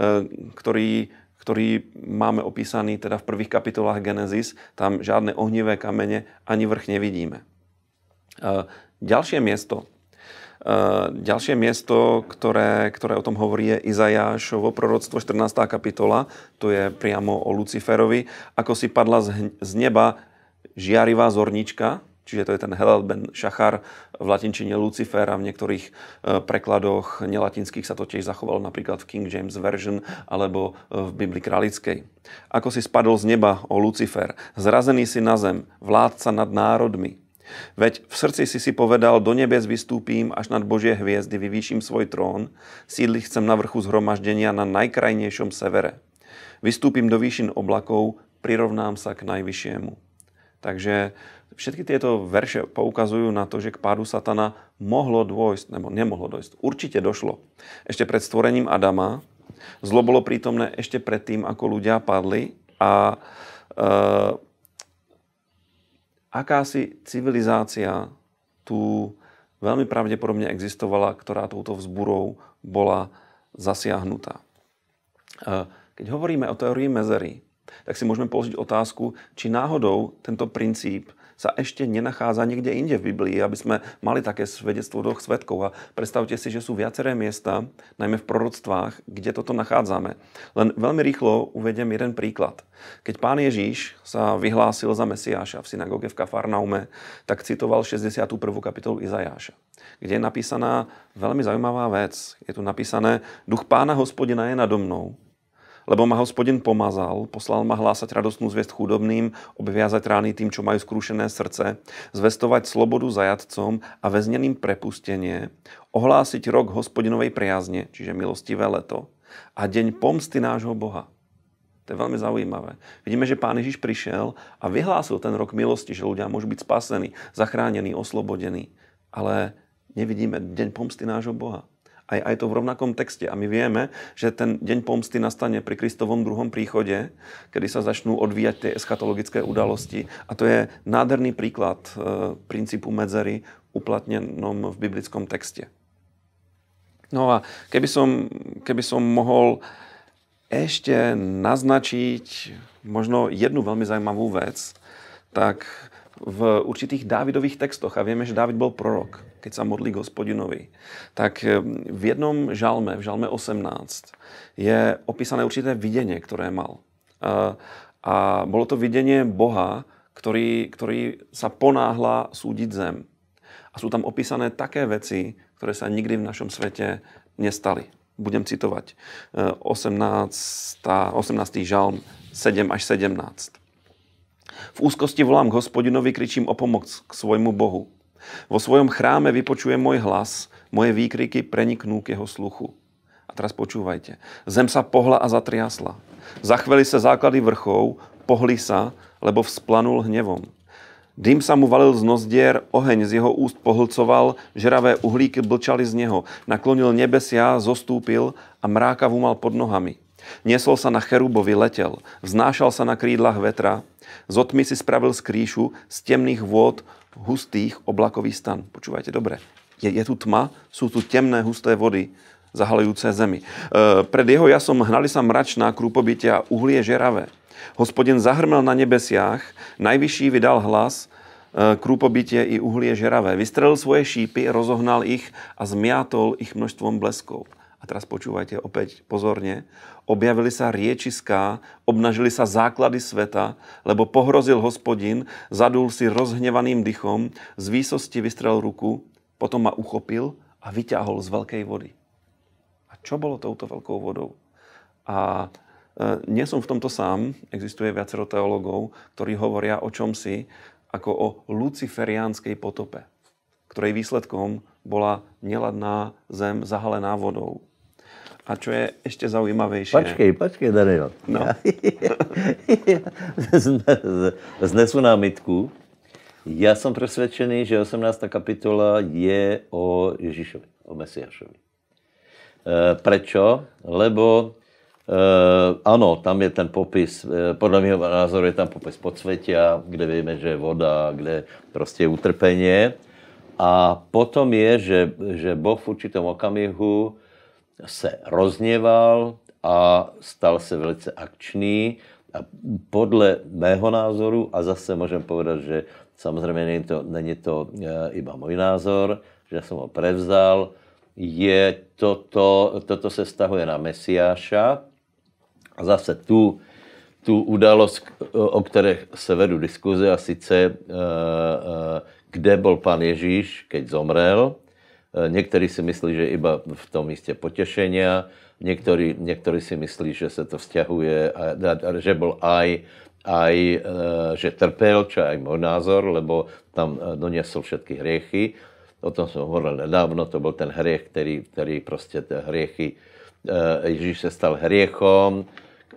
e, ktorý ktorý máme opísaný teda v prvých kapitolách Genesis, tam žiadne ohnivé kamene ani vrch nevidíme. E, ďalšie miesto, Ďalšie miesto, ktoré, ktoré o tom hovorí, je Izajášovo proroctvo, 14. kapitola. To je priamo o Luciferovi. Ako si padla z, z neba žiarivá zornička, čiže to je ten Helel ben Šachar v latinčine Lucifer a v niektorých e, prekladoch nelatinských sa to tiež zachovalo napríklad v King James Version alebo e, v Biblii Kralickej. Ako si spadol z neba, o Lucifer, zrazený si na zem, vládca nad národmi. Veď v srdci si si povedal, do nebes vystúpim, až nad Božie hviezdy vyvýšim svoj trón, sídli chcem na vrchu zhromaždenia na najkrajnejšom severe. Vystúpim do výšin oblakov, prirovnám sa k najvyššiemu. Takže všetky tieto verše poukazujú na to, že k pádu satana mohlo dôjsť, nebo nemohlo dôjsť. Určite došlo. Ešte pred stvorením Adama, zlo bolo prítomné ešte predtým, ako ľudia padli a e, akási civilizácia tu veľmi pravdepodobne existovala, ktorá touto vzburou bola zasiahnutá. E, keď hovoríme o teórii mezery, tak si môžeme položiť otázku, či náhodou tento princíp sa ešte nenachádza niekde inde v Biblii, aby sme mali také svedectvo dvoch svetkov. A predstavte si, že sú viaceré miesta, najmä v proroctvách, kde toto nachádzame. Len veľmi rýchlo uvedem jeden príklad. Keď pán Ježíš sa vyhlásil za Mesiáša v synagóge v Kafarnaume, tak citoval 61. kapitolu Izajáša, kde je napísaná veľmi zaujímavá vec. Je tu napísané, duch pána hospodina je nado mnou, lebo ma hospodin pomazal, poslal ma hlásať radostnú zvěst chudobným, obviazať rány tým, čo majú skrušené srdce, zvestovať slobodu zajatcom a väzneným prepustenie, ohlásiť rok hospodinovej priazne, čiže milostivé leto, a deň pomsty nášho Boha. To je veľmi zaujímavé. Vidíme, že pán Ježiš prišiel a vyhlásil ten rok milosti, že ľudia môžu byť spasení, zachránení, oslobodení. Ale nevidíme deň pomsty nášho Boha. A je aj to v rovnakom texte. A my vieme, že ten deň pomsty nastane pri Kristovom druhom príchode, kedy sa začnú odvíjať tie eschatologické udalosti. A to je nádherný príklad e, princípu medzery uplatnenom v biblickom texte. No a keby som, keby som mohol ešte naznačiť možno jednu veľmi zaujímavú vec, tak v určitých Dávidových textoch a vieme, že Dávid bol prorok, keď sa modlí k hospodinovi, tak eh, v jednom žalme, v žalme 18, je opísané určité videnie, ktoré mal. A, eh, a bolo to videnie Boha, ktorý, ktorý sa ponáhla súdiť zem. A sú tam opísané také veci, ktoré sa nikdy v našom svete nestali. Budem citovať 18, eh, 18. žalm 7 až 17. V úzkosti volám k hospodinovi, kričím o pomoc k svojmu Bohu. Vo svojom chráme vypočuje môj hlas, moje výkriky preniknú k jeho sluchu. A teraz počúvajte. Zem sa pohla a zatriasla. Zachveli sa základy vrchov, pohli sa, lebo vzplanul hnevom. Dým sa mu valil z nozdier, oheň z jeho úst pohlcoval, žeravé uhlíky blčali z neho. Naklonil nebesia, zostúpil a mráka mal pod nohami. Niesol sa na cherubovi, letel, vznášal sa na krídlach vetra, z otmy si spravil z kríšu, z temných vôd hustých oblakový stan. Počúvajte dobre. Je, je tu tma, sú tu temné husté vody, zahalujúce zemi. E, pred jeho jasom hnali sa mračná krúpobytia, uhlie žeravé. Hospodin zahrmel na nebesiach, najvyšší vydal hlas, e, krúpobytie i uhlie žeravé. Vystrelil svoje šípy, rozohnal ich a zmiatol ich množstvom bleskov a teraz počúvajte opäť pozorne, objavili sa riečiská, obnažili sa základy sveta, lebo pohrozil hospodin, zadul si rozhnevaným dychom, z výsosti vystrel ruku, potom ma uchopil a vyťahol z veľkej vody. A čo bolo touto veľkou vodou? A e, nie som v tomto sám, existuje viacero teológov, ktorí hovoria o čom si ako o luciferiánskej potope, ktorej výsledkom bola neladná zem zahalená vodou. A čo je ešte zaujímavejšie... Počkej, počkej, Daniel. No. Ja, ja, znesu námitku. Ja som presvedčený, že 18. kapitola je o Ježišovi, o Mesiašovi. E, prečo? Lebo Uh, e, ano, tam je ten popis, e, podle mého názoru je tam popis podsvetia, kde vieme, že je voda, kde prostě je utrpenie. A potom je, že, že Boh v určitom okamihu se rozněval a stal se velice akčný. A podle mého názoru, a zase môžem povedať, že samozrejme není to, není to e, iba môj názor, že jsem som ho prevzal, je toto, toto se stahuje na Mesiáša. A zase tu, tu udalosť, o které se vedú diskuze, a sice, e, e, kde bol pán Ježíš, keď zomrel, E, niektorí si myslí, že iba v tom iste potešenia, niektorí, niektorí si myslí, že sa to vzťahuje, a, a, a, že bol aj, aj e, že trpel, čo aj môj názor, lebo tam e, doniesol všetky hriechy. O tom som hovoril nedávno, to bol ten hriech, ktorý, ktorý proste hriechy, e, Ježíš sa stal hriechom,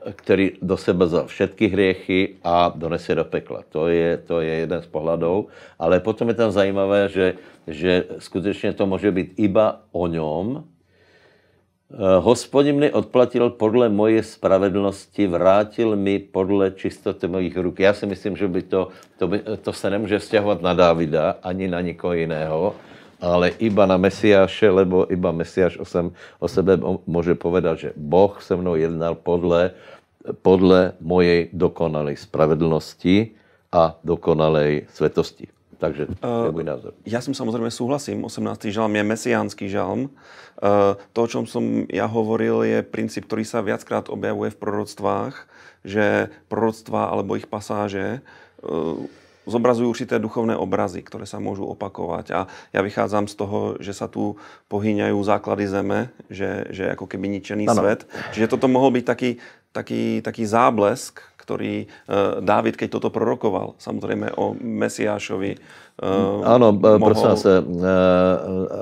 ktorý do seba za všetky hriechy a donesie do pekla. To je, to je jeden z pohľadov. Ale potom je tam zajímavé, že, že skutečne to môže byť iba o ňom. E, hospodin mi odplatil podle moje spravedlnosti, vrátil mi podle čistoty mojich ruk. Já si myslím, že by to, to, by, to se nemůže stěhovat na Dávida ani na nikoho jiného ale iba na Mesiáše, lebo iba Mesiáš o, sem, o sebe môže povedať, že Boh se mnou jednal podle podle mojej dokonalej spravedlnosti a dokonalej svetosti. Takže to je eh, môj názor. Ja som samozrejme súhlasím. 18. žalm je mesiánsky žalm. Eh, to, o čom som ja hovoril, je princíp, ktorý sa viackrát objavuje v proroctvách, že proroctvá alebo ich pasáže eh, zobrazujú určité duchovné obrazy, ktoré sa môžu opakovať. A ja vychádzam z toho, že sa tu pohyňajú základy zeme, že, je ako keby ničený ano. svet. Čiže toto mohol byť taký taký, taký záblesk, ktorý e, Dávid, keď toto prorokoval, samozrejme o Mesiášovi. E, Áno, e, mohol... prosím vás,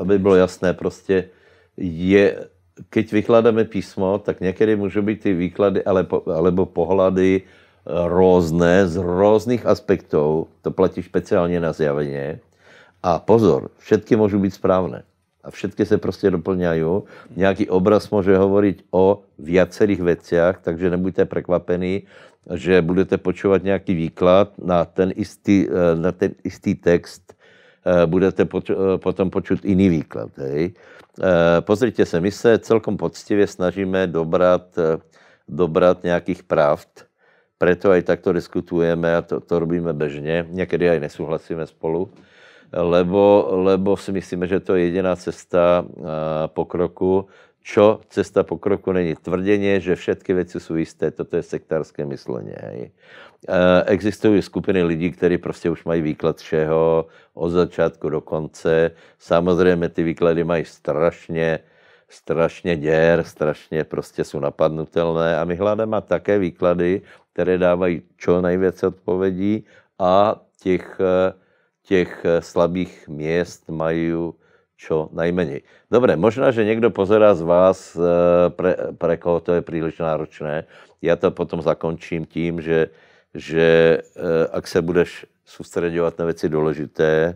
aby bylo jasné, proste je, keď vykladáme písmo, tak niekedy môžu byť tie výklady ale, alebo pohľady rôzne, z rôznych aspektov. To platí špeciálne na zjavenie. A pozor, všetky môžu byť správne a všetky sa proste doplňajú. Nejaký obraz môže hovoriť o viacerých veciach, takže nebuďte prekvapení, že budete počúvať nejaký výklad na ten istý, e, na ten istý text, e, budete e, potom počuť iný výklad. Hej. Pozrite se, my se celkom poctivě snažíme dobrat, dobrat nějakých pravd, preto aj takto diskutujeme a to, to robíme bežne. Niekedy aj nesúhlasíme spolu lebo, lebo si myslíme, že to je jediná cesta pokroku. Čo cesta pokroku není? Tvrdenie, že všetky veci sú isté, toto je sektárske myslenie. Existujú skupiny lidí, ktorí proste už mají výklad všeho od začátku do konce. Samozřejmě ty výklady mají strašně strašne dier, strašně proste sú napadnutelné a my hľadáme také výklady, které dávají čo najviac odpovědí a těch tých eh, slabých miest majú čo najmenej. Dobre, možná, že niekto pozerá z vás, eh, pre, pre koho to je príliš náročné. Ja to potom zakončím tím, že, že eh, ak sa budeš sústredovať na veci dôležité,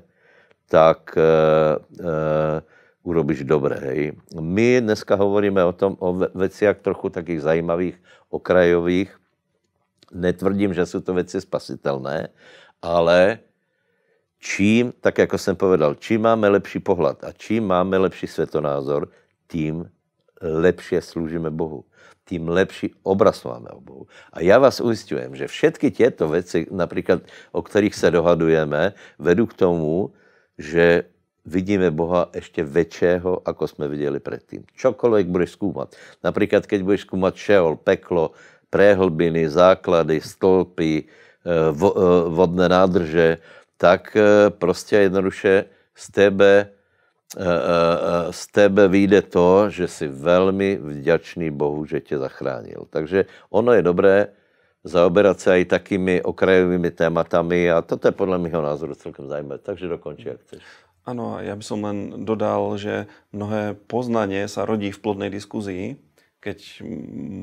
tak e, e, urobíš dobré. Hej. My dneska hovoríme o tom, o veciach trochu takých zajímavých, okrajových. Netvrdím, že sú to veci spasitelné, ale čím, tak ako som povedal, čím máme lepší pohľad a čím máme lepší svetonázor, tým lepšie slúžime Bohu. Tým lepší obraz máme o Bohu. A ja vás uistujem, že všetky tieto veci, napríklad o ktorých sa dohadujeme, vedú k tomu, že vidíme Boha ešte väčšieho, ako sme videli predtým. Čokoľvek budeš skúmať. Napríklad, keď budeš skúmať šeol, peklo, prehlbiny, základy, stĺpy, eh, eh, vodné nádrže, tak eh, prostě jednoduše z tebe, eh, eh, z tebe vyjde to, že si velmi vďačný Bohu, že tě zachránil. Takže ono je dobré zaoberať sa aj takými okrajovými tématami a toto je podle mého názoru celkem zajímavé. Takže dokončí, jak chceš. Ano, ja by som len dodal, že mnohé poznanie sa rodí v plodnej diskuzii, keď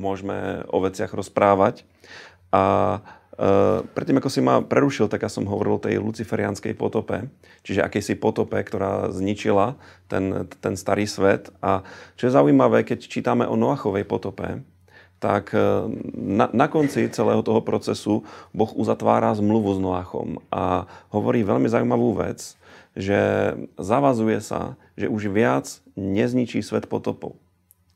môžeme o veciach rozprávať. A Eh, predtým, ako si ma prerušil, tak ja som hovoril o tej luciferianskej potope, čiže akejsi potope, ktorá zničila ten, ten starý svet. A čo je zaujímavé, keď čítame o Noachovej potope, tak eh, na, na konci celého toho procesu Boh uzatvára zmluvu s Noachom a hovorí veľmi zaujímavú vec, že zavazuje sa, že už viac nezničí svet potopou.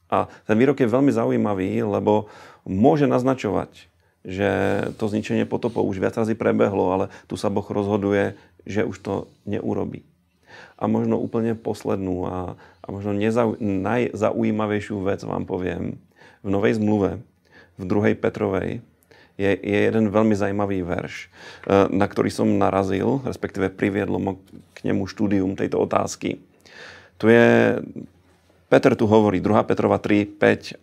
A ten výrok je veľmi zaujímavý, lebo môže naznačovať, že to zničenie potopov už viac razy prebehlo, ale tu sa Boh rozhoduje, že už to neurobí. A možno úplne poslednú a, a možno nezau, najzaujímavejšiu vec vám poviem. V Novej zmluve, v 2. Petrovej, je, je jeden veľmi zajímavý verš, e, na ktorý som narazil, respektíve priviedlo k nemu štúdium tejto otázky. Tu je, Peter tu hovorí, 2. Petrova 3,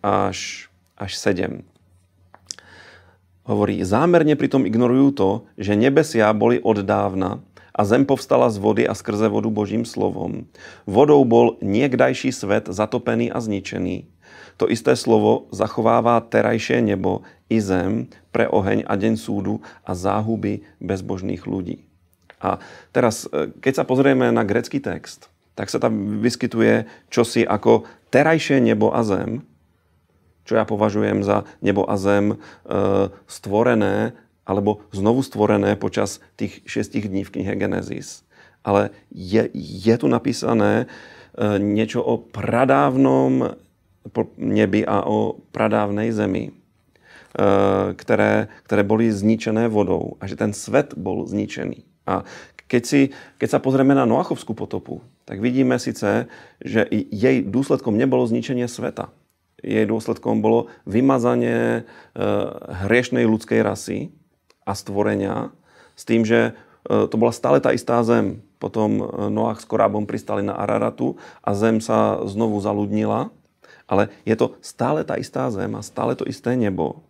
5 až, až 7. Hovorí, zámerne pritom ignorujú to, že nebesia boli od dávna a zem povstala z vody a skrze vodu Božím slovom. Vodou bol niekdajší svet zatopený a zničený. To isté slovo zachovává terajšie nebo i zem pre oheň a deň súdu a záhuby bezbožných ľudí. A teraz, e, keď sa pozrieme na grecký text, tak sa tam vyskytuje čosi ako terajšie nebo a zem, čo ja považujem za nebo a zem, e, stvorené alebo znovu stvorené počas tých šestich dní v knihe Genesis. Ale je, je tu napísané e, niečo o pradávnom nebi a o pradávnej zemi, e, které, ktoré boli zničené vodou a že ten svet bol zničený. A keď, si, keď sa pozrieme na Noachovskú potopu, tak vidíme sice, že jej dôsledkom nebolo zničenie sveta, jej dôsledkom bolo vymazanie e, hriešnej ľudskej rasy a stvorenia s tým, že e, to bola stále tá istá zem. Potom e, Noach s Korábom pristali na Araratu a zem sa znovu zaludnila. Ale je to stále tá istá zem a stále to isté nebo.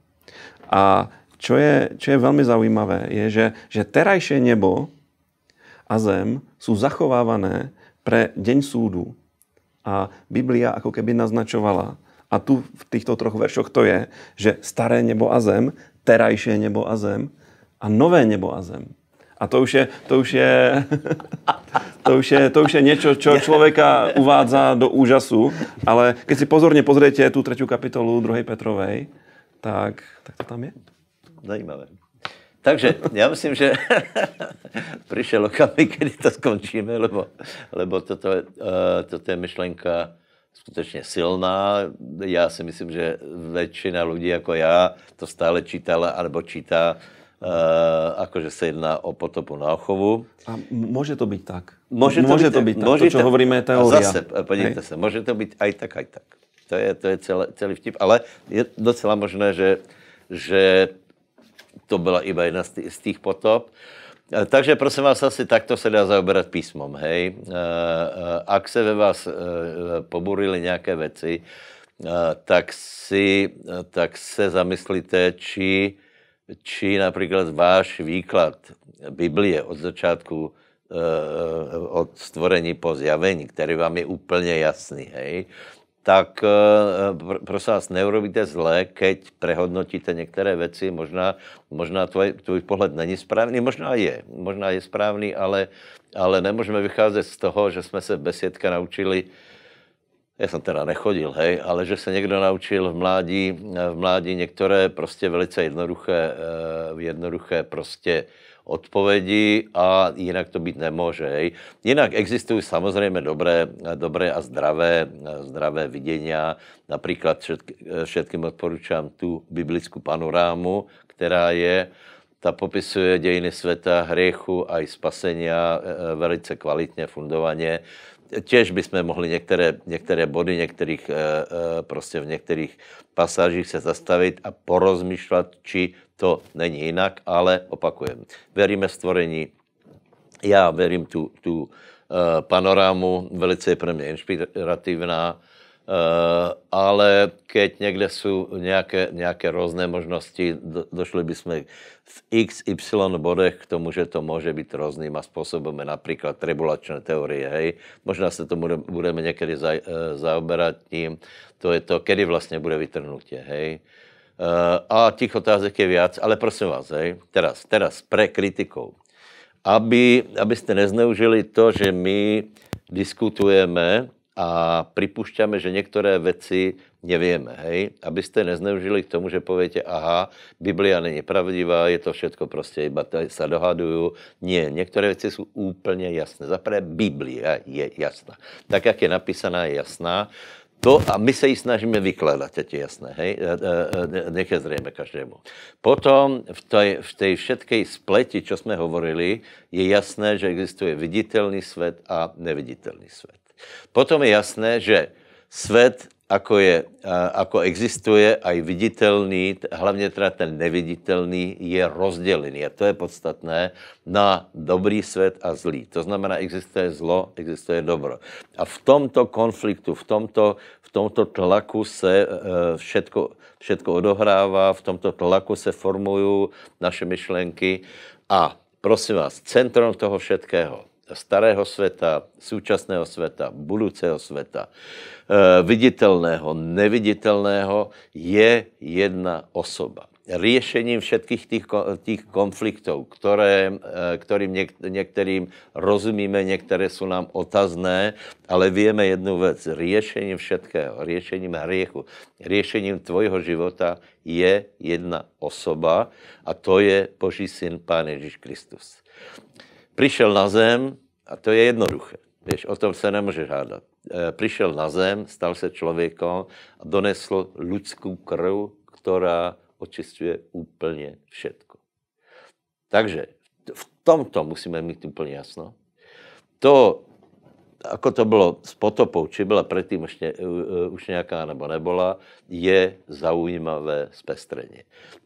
A čo je, čo je veľmi zaujímavé, je, že, že terajšie nebo a zem sú zachovávané pre deň súdu. A Biblia ako keby naznačovala, a tu v týchto troch veršoch to je, že staré nebo a zem, terajšie nebo a zem a nové nebo a zem. A to už je, to už je, to už je, to už je niečo, čo človeka uvádza do úžasu. Ale keď si pozorne pozriete tú treťú kapitolu 2. Petrovej, tak, tak to tam je. Zajímavé. Takže ja myslím, že prišiel okamžik, kedy to skončíme, lebo, lebo toto, je, uh, toto je myšlenka skutečně silná. Já si myslím, že väčšina ľudí ako já to stále čítala alebo čítá Uh, akože sa jedná o potopu na ochovu. A môže to byť tak? Môže to, môže byť, to byť tak. Môže to, čo to, hovoríme, je teória. Zase, eh, podívejte sa, môže to byť aj tak, aj tak. To je, to je celé, celý vtip, ale je docela možné, že, že to bola iba jedna z tých potop. Uh, Eh, takže prosím vás, asi takto sa dá zaoberať písmom, hej. Eh, eh, ak sa ve vás poburili nejaké veci, tak si tak se zamyslíte, či, či napríklad váš výklad Biblie od začátku od stvorení po zjavení, ktorý vám je úplne jasný, hej, tak eh, pr- prosím vás, neurobíte zle, keď prehodnotíte některé veci. Možná, možná tvoj, tvoj pohled není správný, možná je, možná je správný, ale, ale nemůžeme vycházet z toho, že jsme se besiedka naučili já jsem teda nechodil, hej, ale že se někdo naučil v mládí, v mládí některé prostě velice jednoduché, eh, jednoduché prostě odpovědi a jinak to být nemůže. Hej. Jinak existují samozřejmě dobré, dobré a zdravé, zdravé vidění. Například všetkým odporučám tu biblickou panorámu, která je tá popisuje dejiny sveta, hriechu aj spasenia e, velice kvalitně, fundovaně. Tiež by sme mohli niektoré, niektoré body, niektorých, e, e, proste v některých pasážích se zastavit a porozmýšľať, či to není jinak, ale opakujem, veríme stvorení. Já verím tu, tu e, panorámu, velice je pro mě inspirativná, e, ale keď někde jsou nějaké, nějaké různé možnosti, do, došli bychom v x, y bodech k tomu, že to může být různýma a způsobem například regulačné teorie, hej. Možná se tomu budeme někdy za, e, eh, zaoberat tím, to je to, kedy vlastně bude vytrhnutě, hej. E, Eh, a tých otázek je viac, ale prosím vás, hej, teraz, teraz pre kritikov, aby, aby ste nezneužili to, že my diskutujeme a pripúšťame, že niektoré veci nevieme, hej, aby ste nezneužili k tomu, že poviete, aha, Biblia není pravdivá, je to všetko proste, iba sa dohadujú. Nie, niektoré veci sú úplne jasné. Zaprvé Biblia je jasná. Tak, jak je napísaná, je jasná. To a my sa ich snažíme vykladať, to je jasné, hej, e, e, e, nech je zrejme každému. Potom v tej, v tej všetkej spleti, čo sme hovorili, je jasné, že existuje viditeľný svet a neviditeľný svet. Potom je jasné, že svet ako, je, ako existuje aj viditelný, hlavně teda ten neviditelný, je rozdělený. A to je podstatné na dobrý svět a zlý. To znamená, existuje zlo, existuje dobro. A v tomto konfliktu, v tomto, v tomto tlaku se e, všetko, všetko odohráva, v tomto tlaku se formují naše myšlenky a prosím vás, centrom toho všetkého starého sveta, súčasného sveta, budúceho sveta, e, viditeľného, neviditeľného, je jedna osoba riešením všetkých tých, tých konfliktov, ktoré, e, ktorým niek, niektorým rozumíme, niektoré sú nám otazné, ale vieme jednu vec. Riešením všetkého, riešením hriechu, riešením tvojho života je jedna osoba a to je Boží syn Pán Ježiš Kristus. Prišiel na zem, a to je jednoduché, vieš, o tom se nemůže žádat. E, prišiel na zem, stal se člověkom a donesl lidskou krv, která očistuje úplně všetko. Takže v tomto musíme mít úplně jasno. To, ako to bylo s potopou, či byla předtím ještě, uh, e, e, už nějaká nebo nebola, je zaujímavé spestrenie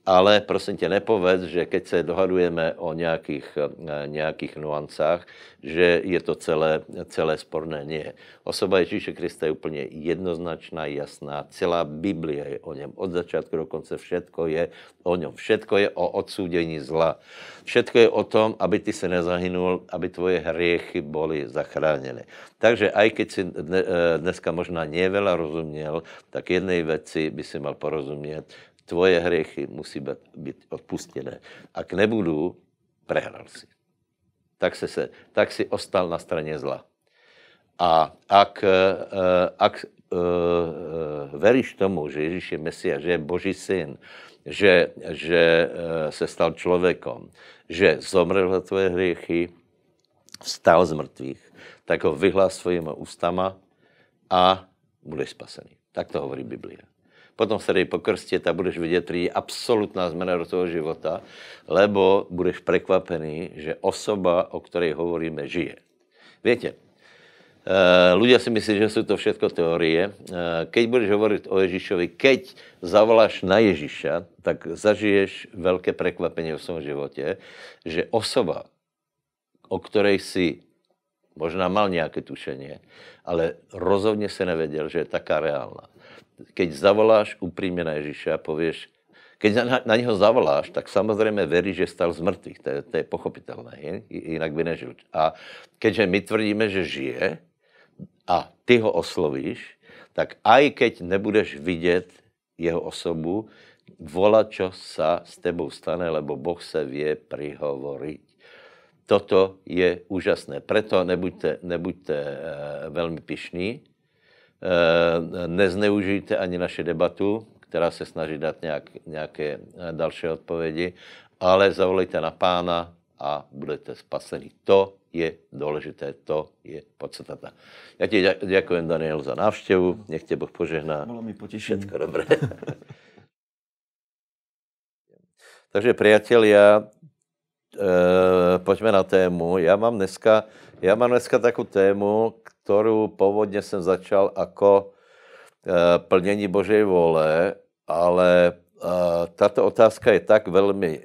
ale prosím ťa nepovedz, že keď sa dohadujeme o nejakých, e, nejakých nuancách, že je to celé, celé sporné. Nie. Osoba Ježíše Krista je úplne jednoznačná, jasná. Celá Biblia je o ňom. Od začiatku do konca všetko je o ňom. Všetko je o odsúdení zla. Všetko je o tom, aby ty se nezahynul, aby tvoje hriechy boli zachránené. Takže aj keď si e, dneska možná neveľa rozumiel, tak jednej veci by si mal porozumieť, tvoje hriechy musí byť odpustené. Ak nebudú, prehral si. Tak si, se, tak si ostal na strane zla. A ak, eh, eh, ak eh, veríš tomu, že Ježíš je Mesia, že je Boží syn, že, že se stal človekom, že zomrel za tvoje hriechy, vstal z mrtvých, tak ho vyhlás svojimi ústama a budeš spasený. Tak to hovorí Biblia. Potom sa dej pokrstet a budeš vidieť, že je absolútna zmena do toho života, lebo budeš prekvapený, že osoba, o ktorej hovoríme, žije. Viete, eh, ľudia si myslí, že sú to všetko teórie. Eh, keď budeš hovoriť o Ježišovi, keď zavoláš na Ježiša, tak zažiješ veľké prekvapenie v svojom živote, že osoba, o ktorej si možná mal nejaké tušenie, ale rozhodne si nevedel, že je taká reálna keď zavoláš úprimne na Ježiša a povieš, keď na, na neho zavoláš, tak samozrejme veríš, že stal z mŕtvych. To je, to je pochopiteľné, inak by nežil. A keďže my tvrdíme, že žije a ty ho oslovíš, tak aj keď nebudeš vidieť jeho osobu, vola, čo sa s tebou stane, lebo Boh sa vie prihovoriť. Toto je úžasné. Preto nebuďte, nebuďte e, veľmi pyšní, Eh, nezneužijte ani naši debatu, která se snaží dát nějak, nějaké eh, další odpovědi, ale zavolejte na pána a budete spasení. To je důležité, to je podstata. Já ti děkuji, Daniel, za návštěvu. Nech tě Boh požehná. Bylo mi potešenie. Všetko dobré. Takže priatelia, e, eh, poďme na tému. Já mám dneska, já mám dneska takovou tému, ktorú pôvodne som začal ako e, plnení Božej vole, ale e, táto otázka je tak veľmi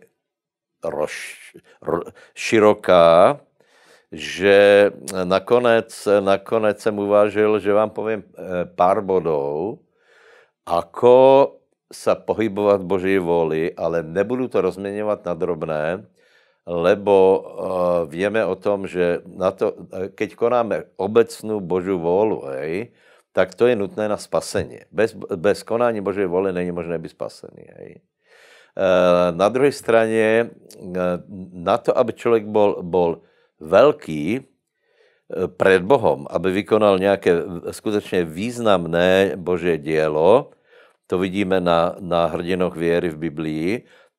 roš, ro, široká, že nakonec, nakonec jsem uvážil, že vám povím e, pár bodov, ako sa pohybovat Boží voli, ale nebudu to rozměňovat na drobné, lebo uh, vieme o tom, že na to, keď konáme obecnú Božiu vôľu, hej, tak to je nutné na spasenie. Bez, bez konania Božej vôle není možné byť spasený. Hej. Uh, na druhej strane, uh, na to, aby človek bol, bol veľký, pred Bohom, aby vykonal nejaké skutočne významné Božie dielo, to vidíme na, na hrdinoch viery v Biblii,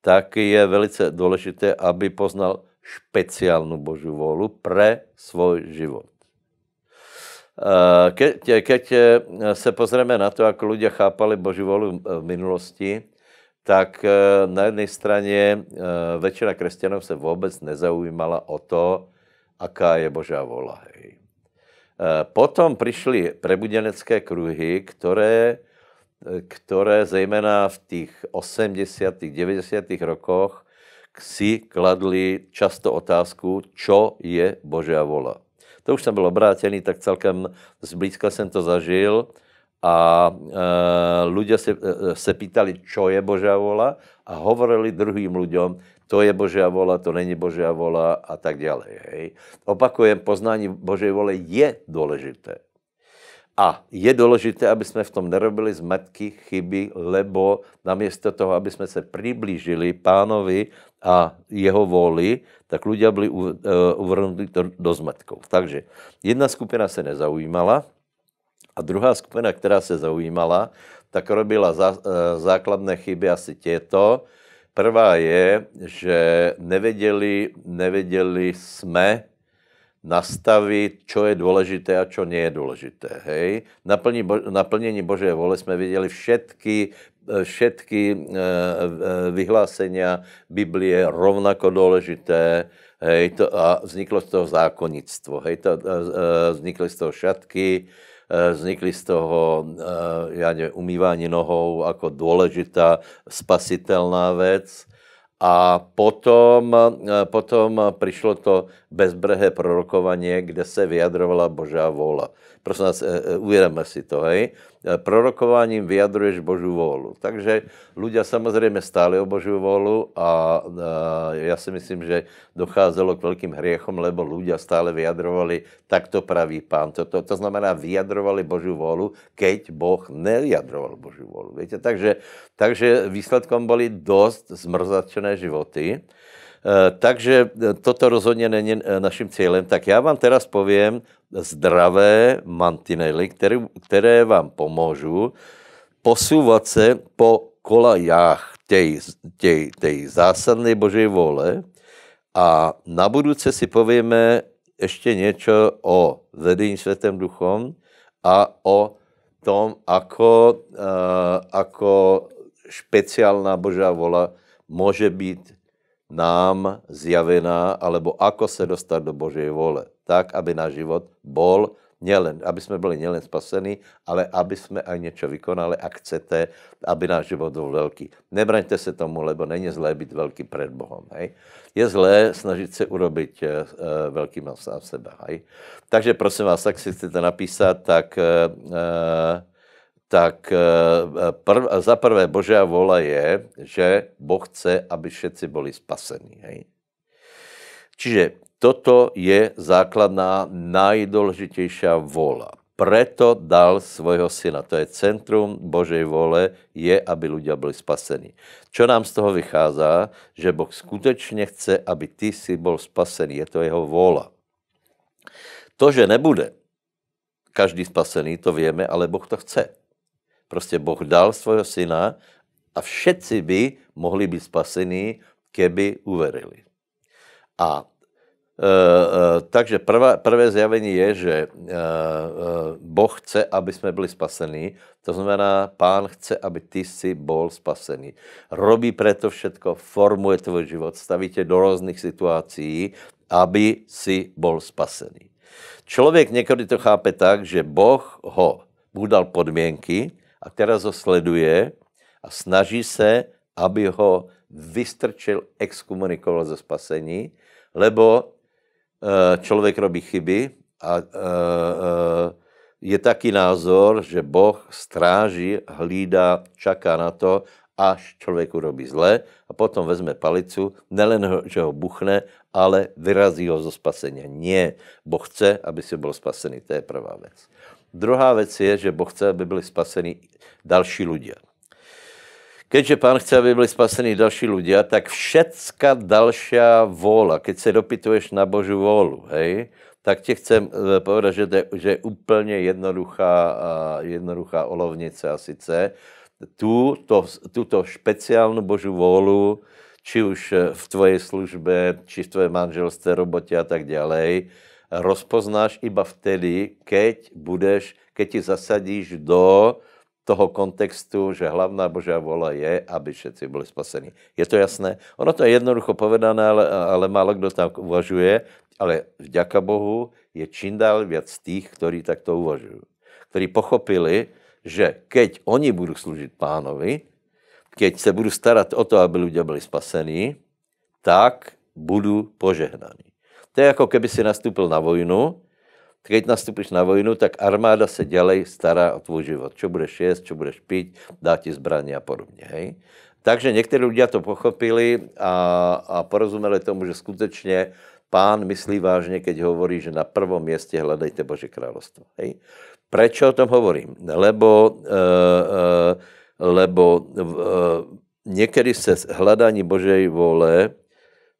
tak je velice důležité, aby poznal špeciálnu Božiu vôľu pre svoj život. E, keď, keď se pozrieme na to, ako ľudia chápali Božiu vôľu e, v minulosti, tak e, na jednej strane väčšina kresťanov sa vôbec nezaujímala o to, aká je Božá vôľa. Potom prišli prebudenecké kruhy, ktoré ktoré zejména v tých 80 -tých, 90 -tých rokoch si kladli často otázku, čo je Božia vola. To už jsem byl obrátený, tak celkem zblízka jsem to zažil a e, ľudia se, e, e, se pýtali, čo je Božia vola a hovorili druhým ľuďom, to je Božia vola, to není Božia vola a tak ďalej. Hej. Opakujem, poznání Božej vole je důležité. A je dôležité, aby sme v tom nerobili zmetky, chyby, lebo namiesto toho, aby sme sa priblížili pánovi a jeho vôli, tak ľudia boli uvrhnutí e, do zmetkov. Takže jedna skupina sa nezaujímala a druhá skupina, ktorá sa zaujímala, tak robila zá, e, základné chyby asi tieto. Prvá je, že nevedeli, nevedeli sme, nastaviť, čo je dôležité a čo nie je dôležité. Hej? Naplni bo- naplnení Božej vole sme videli všetky, e, všetky e, e, vyhlásenia Biblie rovnako dôležité hej? To, a vzniklo z toho zákonnictvo. Hej? To, e, e, vznikli z toho šatky, e, vznikli z toho e, ja neviem, umývanie nohou ako dôležitá spasiteľná vec. A potom, potom prišlo to bezbrehé prorokovanie, kde se vyjadrovala Božá vôľa. Prosím nás, e, e, uvedomme si to, hej. E, prorokovaním vyjadruješ Božú vôľu. Takže ľudia samozrejme stáli o Božú vôľu a, a ja si myslím, že docházelo k veľkým hriechom, lebo ľudia stále vyjadrovali, takto pravý pán. To, to, to znamená, vyjadrovali Božú vôľu, keď Boh nevyjadroval Božú vôľu. Viete? Takže, takže výsledkom boli dosť zmrzačené životy. Eh, takže eh, toto rozhodně není eh, naším cílem. Tak já vám teraz poviem zdravé mantinely, které, které vám pomôžu posúvať se po kolajách tej, tej, tej zásadnej Božej vôle a na budúce si povieme ešte niečo o vedení Svetým duchom a o tom, ako, uh, ako špeciálna Božá vola môže byť nám zjavená, alebo ako sa dostať do Božej vole. Tak, aby náš život bol nielen, aby sme boli nielen spasení, ale aby sme aj niečo vykonali a chcete, aby náš život bol veľký. Nebraňte sa tomu, lebo není zlé byť veľký pred Bohom. Hej? Je zlé snažiť sa urobiť e, mal sám seba. Hej? Takže prosím vás, ak si chcete napísať, tak e, e tak eh, prv, za prvé Božia vola je, že Boh chce, aby všetci boli spasení. Hej? Čiže toto je základná najdôležitejšia vola. Preto dal svojho syna. To je centrum Božej vole, je, aby ľudia boli spasení. Čo nám z toho vychádza? Že Boh skutečne chce, aby ty si bol spasený. Je to jeho vola. To, že nebude každý spasený, to vieme, ale Boh to chce. Proste Boh dal svojho syna a všetci by mohli byť spasení, keby uverili. A e, e, takže prvá, prvé zjavenie je, že e, e, Boh chce, aby sme byli spasení. To znamená, pán chce, aby ty si bol spasený. Robí preto všetko, formuje tvoj život, tě do rôznych situácií, aby si bol spasený. Človek niekedy to chápe tak, že Boh ho mu dal podmienky, a teraz ho sleduje a snaží se, aby ho vystrčil, exkomunikoval ze spasení, lebo eh, člověk robí chyby a eh, eh, je taký názor, že Boh stráži, hlída, čaká na to, až člověk urobí zle a potom vezme palicu, nelen, že ho buchne, ale vyrazí ho zo spasenia. Nie, Boh chce, aby si bol spasený, to je prvá vec. Druhá vec je, že Boh chce, aby byli spasení další ľudia. Keďže pán chce, aby byli spasení další ľudia, tak všetka dalšia vôľa, keď sa dopytuješ na božu vôľu, hej, tak ti chcem e, povedať, že, to je, úplne jednoduchá, jednoduchá olovnice a sice túto, túto špeciálnu Božiu vôľu, či už e, v tvojej službe, či v tvojej manželstve, robote a tak ďalej, rozpoznáš iba vtedy, keď budeš, keď ti zasadíš do toho kontextu, že hlavná Božia vola je, aby všetci boli spasení. Je to jasné? Ono to je jednoducho povedané, ale, ale málo kto tam uvažuje, ale vďaka Bohu je čím dál viac tých, ktorí takto uvažujú. Ktorí pochopili, že keď oni budú slúžiť pánovi, keď sa budú starať o to, aby ľudia boli spasení, tak budú požehnaní. To je ako keby si nastúpil na vojnu keď nastúpiš na vojnu, tak armáda sa ďalej stará o tvoj život. Čo budeš jesť, čo budeš piť, dá ti zbranie a podobne. Hej? Takže niektorí ľudia to pochopili a, a porozumeli tomu, že skutečne pán myslí vážne, keď hovorí, že na prvom mieste hľadajte Bože kráľovstvo. Hej? Prečo o tom hovorím? Lebo, e, e, lebo e, eh, niekedy sa hľadanie Božej vole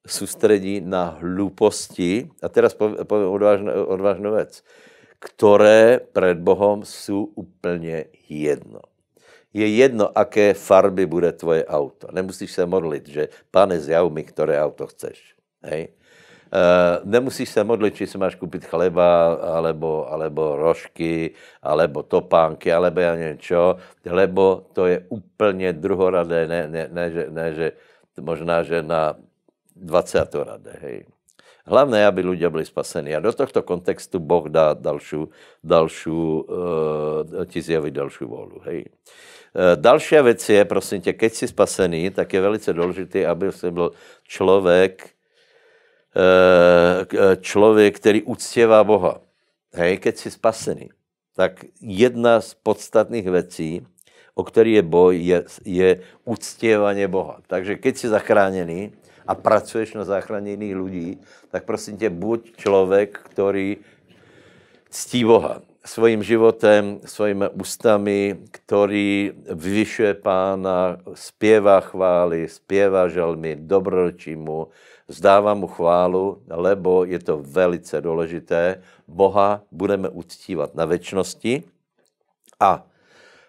sústredí na hlúposti, a teraz poviem odvážnu, odvážnu vec, ktoré pred Bohom sú úplne jedno. Je jedno, aké farby bude tvoje auto. Nemusíš sa modliť, že pane, zjav mi, ktoré auto chceš. Hej? Uh, nemusíš sa modliť, či si máš kúpiť chleba, alebo, alebo rožky, alebo topánky, alebo ja neviem čo, lebo to je úplne druhoradé, ne, ne, ne, že, ne že možná, že na 20. rade. Hej. Hlavné aby ľudia boli spasení. A do tohto kontextu Boh dá dalšiu, dalšiu e, ti zjaví dalšiu vôľu. Hej. E, eh, dalšia vec je, prosím tě, keď si spasený, tak je velice dôležité, aby si byl človek, e, človek, ktorý uctievá Boha. Hej, keď si spasený, tak jedna z podstatných vecí, o ktorý je boj, je, je uctievanie Boha. Takže keď si zachránený, a pracuješ na záchrane iných ľudí, tak prosím tě, buď člověk, který ctí Boha svojím životem, svojimi ústami, který vyvyšuje pána, zpěvá chvály, zpěvá žalmy, dobročí mu, zdává mu chválu, lebo je to velice důležité. Boha budeme uctívat na večnosti a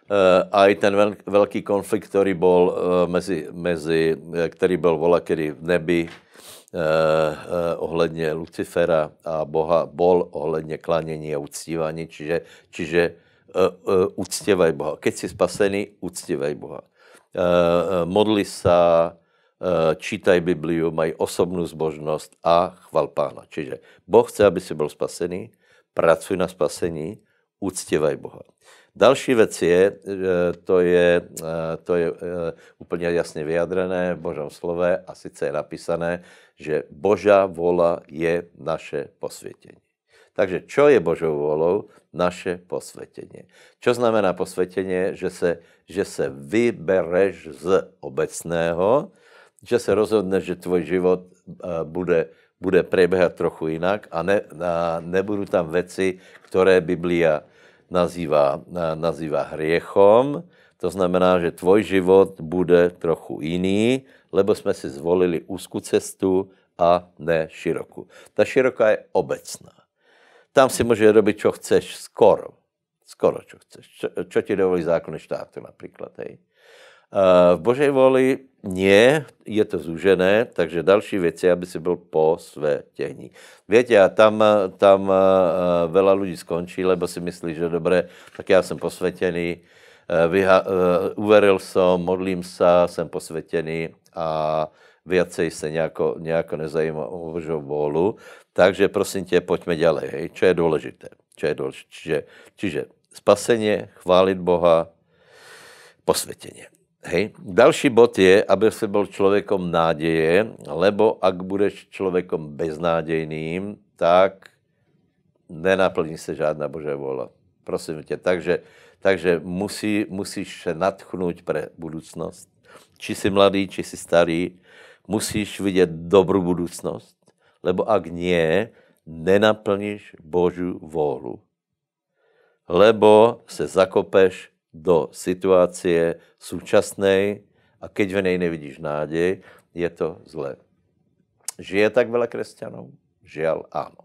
Eh, aj ten veľký konflikt, ktorý bol eh, mezi, eh, který ktorý bol volakedy v nebi ohledne Lucifera a Boha, bol ohledne klánění a uctívání, čiže, čiže uctievaj Boha. Keď si spasený, uctievaj Boha. Modli sa, čítaj Bibliu, maj osobnú zbožnosť a chval pána. Čiže Boh chce, aby si bol spasený, pracuj na spasení, uctievaj Boha. Další vec je, e, to je, e, to je e, úplne jasne vyjadrené v Božom slove a sice je napísané, že Božá vola je naše posvietenie. Takže čo je Božou volou? Naše posvetenie. Čo znamená posvetenie? Že se, že se vybereš z obecného, že se rozhodneš, že tvoj život bude bude prebiehať trochu inak a, ne, a nebudú tam veci, ktoré Biblia nazýva, nazýva hriechom. To znamená, že tvoj život bude trochu iný, lebo sme si zvolili úzku cestu a ne širokú. Ta široká je obecná. Tam si môže robiť, čo chceš skoro. Skoro, čo chceš. Čo, čo ti dovolí zákony štátu napríklad. Hej. V Božej voli nie, je to zúžené, takže další věc je, aby si byl posvetený. Viete, a tam, tam veľa ľudí skončí, lebo si myslí, že dobre, tak já jsem posvetený, vyha- uveril som, modlím sa, jsem posvetený a viacej sa nejako, nejako nezajímá o Božou volu. Takže prosím tě, pojďme ďalej, hej, čo je dôležité. Čo je dôležité. Čiže, čiže spasenie, chválit Boha, posvetenie. Hej. Další bod je, aby si bol človekom nádeje, lebo ak budeš človekom beznádejným, tak nenaplní se žádná Božia vola. Prosím tě. Takže, takže musí, musíš se natchnout pre budoucnost. Či si mladý, či si starý, musíš vidět dobrou budoucnost, lebo ak nie, nenaplníš Božiu vôľu. Lebo se zakopeš do situácie súčasnej a keď v nej nevidíš nádej, je to zlé. Žije tak veľa kresťanov? Žiaľ, áno.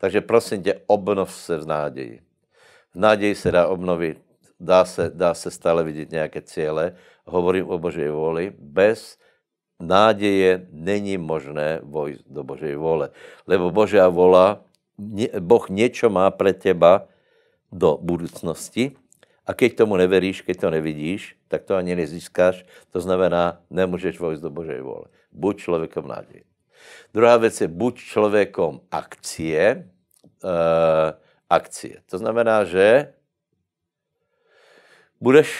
Takže prosím tě, obnov se v nádeji. V nádeji se dá obnovit, dá se, dá se stále vidět nějaké cíle. Hovorím o Božej vôli. Bez nádeje není možné vojsť do Božej vôle. Lebo Božia vola, Boh niečo má pre teba do budúcnosti a keď tomu neveríš, keď to nevidíš, tak to ani nezískáš. To znamená, nemôžeš vojsť do Božej vôle. Buď človekom nádeje. Druhá vec je, buď človekom akcie. E, akcie. To znamená, že budeš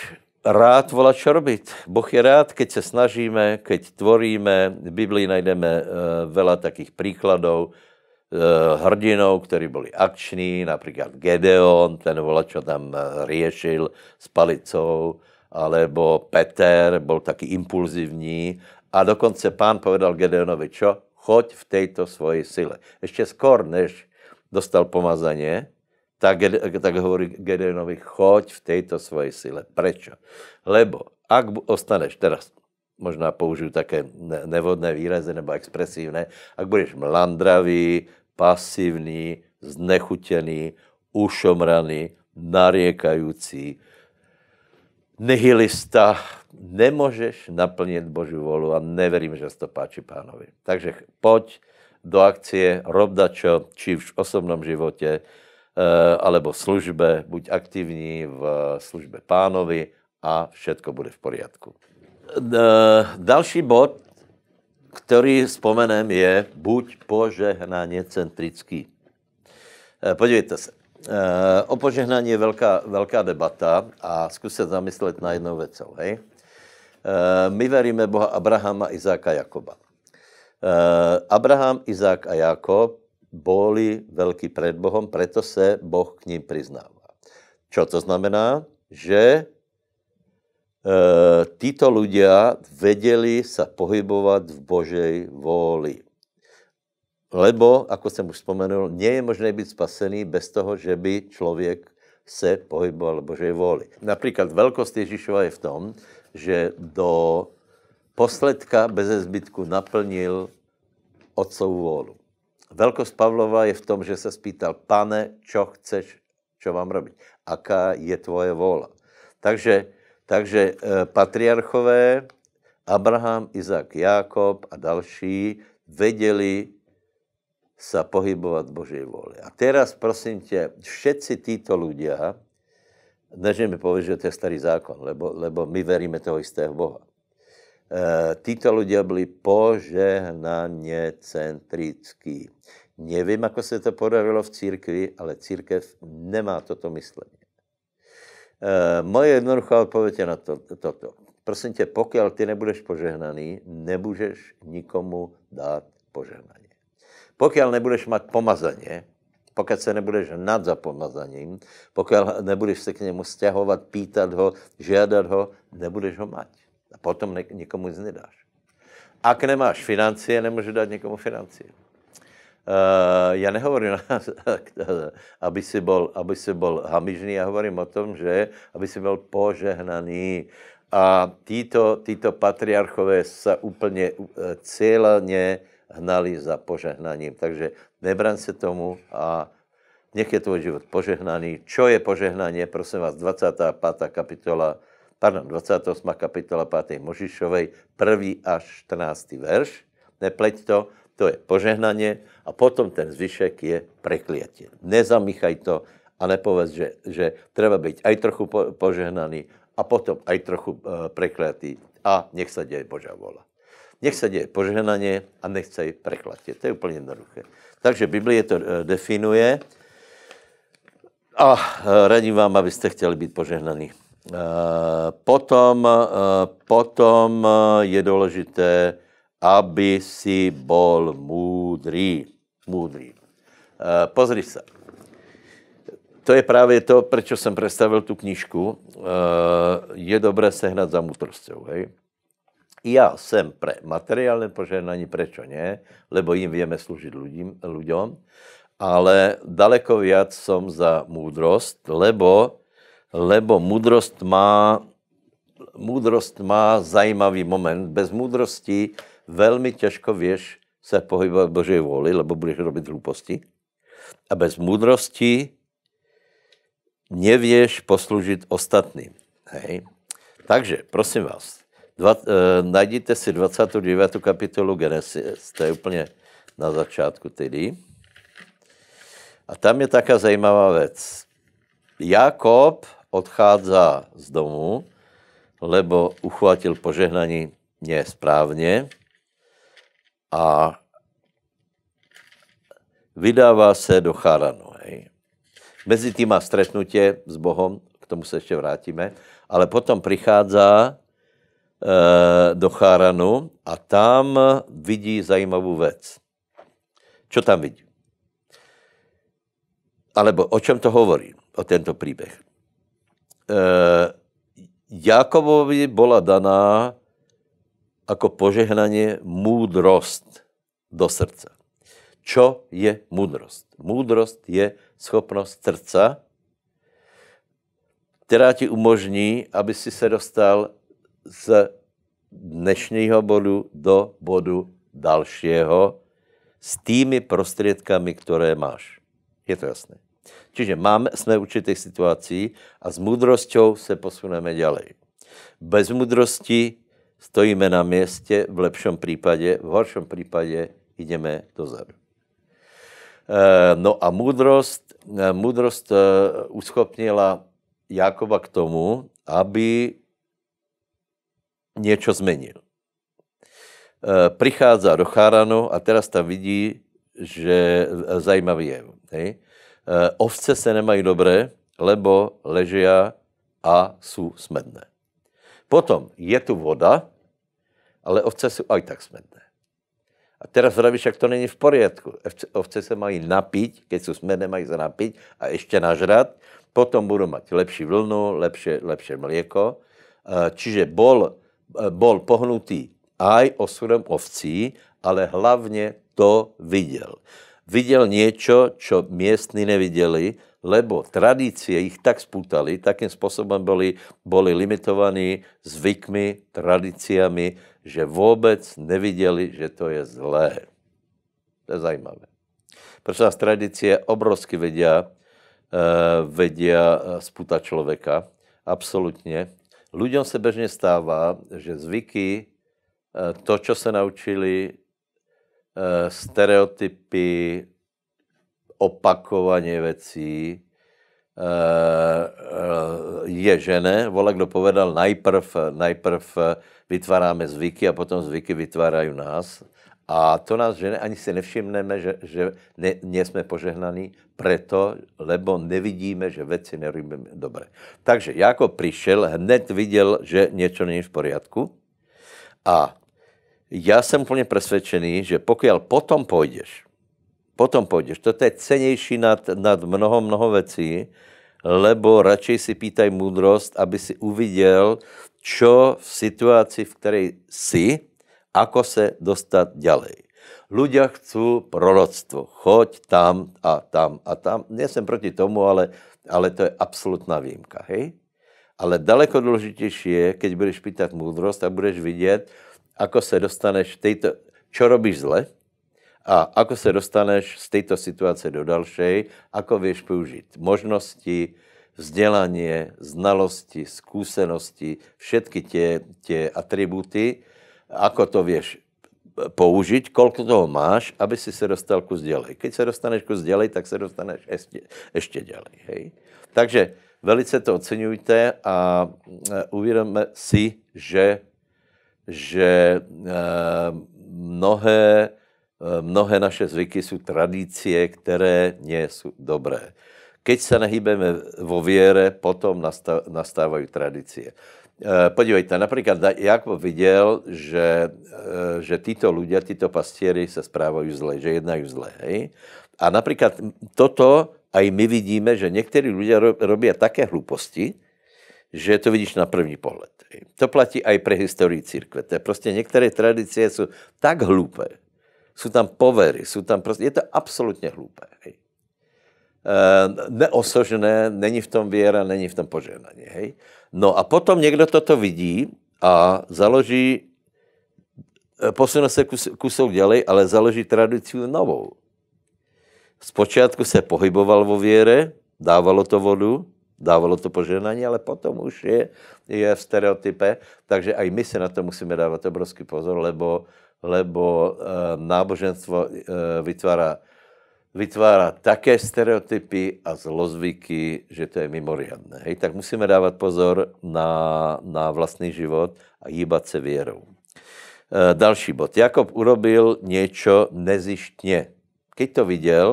rád volať, čo robiť. Boh je rád, keď sa snažíme, keď tvoríme. V Biblii najdeme e, eh, veľa takých príkladov, E, hrdinov, ktorí boli akční, napríklad Gedeon, ten vola, čo tam e, riešil s palicou, alebo Peter, bol taký impulzívny a dokonce pán povedal Gedeonovi, čo? Choď v tejto svojej sile. Ešte skôr, než dostal pomazanie, tak, tak hovorí Gedeonovi, choď v tejto svojej sile. Prečo? Lebo ak ostaneš teraz, možná použijú také nevodné výrazy nebo expresívne, ak budeš mlandravý, pasívny, znechutený, ušomraný, nariekajúci, nihilista, nemôžeš naplniť Božiu volu a neverím, že to páči pánovi. Takže poď do akcie, rob dačo, či v osobnom živote, e, alebo službe, buď aktivní v službe pánovi a všetko bude v poriadku. E, další bod, ktorý spomenem je buď požehnanie centrický. E, podívejte se. E, o požehnání je velká, veľká debata a zkusit zamyslet na jednou vecou. Hej? E, my veríme Boha Abrahama, Izáka, Jakoba. Abraham, Izák a Jakob boli velký pred Bohom, preto se Boh k ním priznává. Čo to znamená? Že E, títo ľudia vedeli sa pohybovať v Božej vôli. Lebo, ako som už spomenul, nie je možné byť spasený bez toho, že by človek se pohyboval v Božej vôli. Napríklad veľkosť Ježišova je v tom, že do posledka bez zbytku naplnil otcovú vôľu. Veľkosť Pavlova je v tom, že sa spýtal, pane, čo chceš, čo mám robiť? Aká je tvoje vôľa? Takže Takže e, patriarchové, Abraham, Izák, Jákob a další vedeli sa pohybovať v Božej vôli. A teraz, prosím ťa, všetci títo ľudia, než mi povedať, že to je starý zákon, lebo, lebo my veríme toho istého Boha. E, títo ľudia boli požehnanie centrickí. Neviem, ako sa to podarilo v církvi, ale církev nemá toto myslenie. Eh, moje jednoduchá odpověď je na to, toto. Prosím tě, pokiaľ ty nebudeš požehnaný, nebudeš nikomu dát požehnanie. Pokiaľ nebudeš mať pomazanie, pokiaľ sa nebudeš hnať za pomazaním, pokiaľ nebudeš sa k nemu stěhovat, pýtať ho, žiadať ho, nebudeš ho mať. A potom nikomu nikomu nedáš. Ak nemáš financie, nemôže dať nikomu financie. Eh, ja nehovorím, aby si, bol, aby si bol hamižný, ja hovorím o tom, že aby si bol požehnaný. A títo, títo patriarchové sa úplne eh, cieľne hnali za požehnaním. Takže nebran sa tomu a nech je tvoj život požehnaný. Čo je požehnanie? Prosím vás, 25. kapitola, pardon, 28. kapitola 5. Možišovej, 1. až 14. verš. Nepleť to, to je požehnanie a potom ten zvyšek je prekliatie. Nezamýchaj to a nepovedz, že, že treba byť aj trochu požehnaný a potom aj trochu e, prekliatý a nech sa deje Božia vola. Nech sa deje požehnanie a nech sa jej preklatie. To je úplne jednoduché. Takže Biblie to e, definuje a e, radím vám, aby ste chceli byť požehnaní. potom, potom je dôležité aby si bol múdry. Múdry. E, pozri sa. To je práve to, prečo som predstavil tú knižku. E, je dobré sehnať za múdrosťou. Hej? Ja som pre materiálne požehnanie, prečo nie? Lebo im vieme slúžiť ľuďom. Ale daleko viac som za múdrosť, lebo, lebo múdrosť má múdrosť má zajímavý moment. Bez múdrosti veľmi ťažko vieš sa pohybovať v Božej vôli, lebo budeš robiť hlúposti. A bez múdrosti nevieš poslúžiť ostatným. Hej. Takže, prosím vás, dva, e, najdite si 29. kapitolu Genesis, to je úplne na začátku tedy. A tam je taká zajímavá vec. Jakob odchádza z domu, lebo uchvátil požehnaní nesprávne a vydává se do Charanu. Hej. Mezi týma má stretnutie s Bohom, k tomu se ještě vrátíme, ale potom prichádza e, eh, do Charanu a tam vidí zajímavou věc. Čo tam vidí? Alebo o čem to hovorí, o tento príbeh? E, Jakobovi bola daná ako požehnanie můdrost do srdca. Čo je múdrosť? Můdrost je schopnosť srdca, která ti umožní, aby si se dostal z dnešního bodu do bodu dalšího s tými prostriedkami, které máš. Je to jasné. Čiže máme, sme v určitých situácii a s múdrosťou se posuneme ďalej. Bez múdrosti stojíme na mieste, v lepšom prípade, v horšom prípade ideme dozadu. E, no a múdrosť, e, múdrosť e, uschopnila Jakoba k tomu, aby niečo zmenil. Prichádza do Cháranu a teraz tam vidí, že zajímavý je. Hej? Ovce se nemají dobré, lebo ležia a sú smedné. Potom je tu voda, ale ovce sú aj tak smedné. A teraz vravíš, však to není v poriadku. Ovce sa mají napiť, keď sú smedné, mají sa napiť a ešte nažrať. Potom budú mať lepší vlnu, lepšie, lepšie mlieko. E, čiže bol, e, bol pohnutý aj osudom ovcí, ale hlavne to videl. Videl niečo, čo miestni nevideli, lebo tradície ich tak spútali, takým spôsobom boli, boli limitovaní zvykmi, tradíciami, že vôbec nevideli, že to je zlé. To je zajímavé. Prečo nás tradície obrovsky vedia, uh, vedia e, spúta človeka. Absolutne. Ľuďom sa bežne stáva, že zvyky, uh, to, čo sa naučili, uh, stereotypy, opakovanie vecí eh, eh, je žene. Vola, kto povedal, najprv, najprv eh, vytváráme zvyky a potom zvyky vytvárajú nás. A to nás žene ani si nevšimneme, že, že ne, nie sme požehnaní, preto, lebo nevidíme, že veci nerobíme dobre. Takže Jako prišiel, hned viděl, že niečo není v poriadku a ja som plne presvedčený, že pokiaľ potom pôjdeš potom pôjdeš. Toto je cenejší nad, nad mnoho, mnoho vecí, lebo radšej si pýtaj múdrosť, aby si uvidel, čo v situácii, v ktorej si, ako sa dostať ďalej. Ľudia chcú proroctvo. Choď tam a tam a tam. Nie som proti tomu, ale, ale to je absolútna výjimka. Hej? Ale daleko dôležitejšie je, keď budeš pýtať múdrosť a budeš vidieť, ako sa dostaneš tejto, čo robíš zle, a ako sa dostaneš z tejto situácie do další, ako vieš použiť možnosti, vzdelanie, znalosti, skúsenosti, všetky tie, tie atribúty, ako to vieš použiť, koľko toho máš, aby si sa dostal kus ďalej. Keď sa dostaneš kus ďalej, tak sa dostaneš ešte, ešte ďalej. Hej? Takže velice to oceňujte a e, uvědomme si, že, že e, mnohé Eh, mnohé naše zvyky sú tradície, které nie sú dobré. Keď sa nehybeme vo viere, potom nastávajú tradície. Eh, podívejte, napríklad Jakob videl, že, eh, že títo ľudia, títo pastieri sa správajú zle, že jednajú zle. Hej? A napríklad toto aj my vidíme, že niektorí ľudia robia také hlúposti, že to vidíš na první pohled. To platí aj pre histórii církve. To proste niektoré tradície sú tak hlúpe, sú tam povery, sú tam prostě, je to absolutně hlúpe. Hej. E, neosožené, není v tom věra, není v tom požehnanie. Hej. No a potom někdo toto vidí a založí, e, posunú sa kus, kusou ďalej, ale založí tradíciu novou. Zpočátku se pohyboval vo viere, dávalo to vodu, dávalo to požehnanie, ale potom už je, je v stereotype, takže aj my se na to musíme dávať obrovský pozor, lebo lebo e, náboženstvo e, vytvára, vytvára také stereotypy a zlozvyky, že to je mimoriadné. Hej, tak musíme dávať pozor na, na vlastný život a hýbať sa vierou. E, další bod. Jakob urobil niečo nezištne. Keď to videl,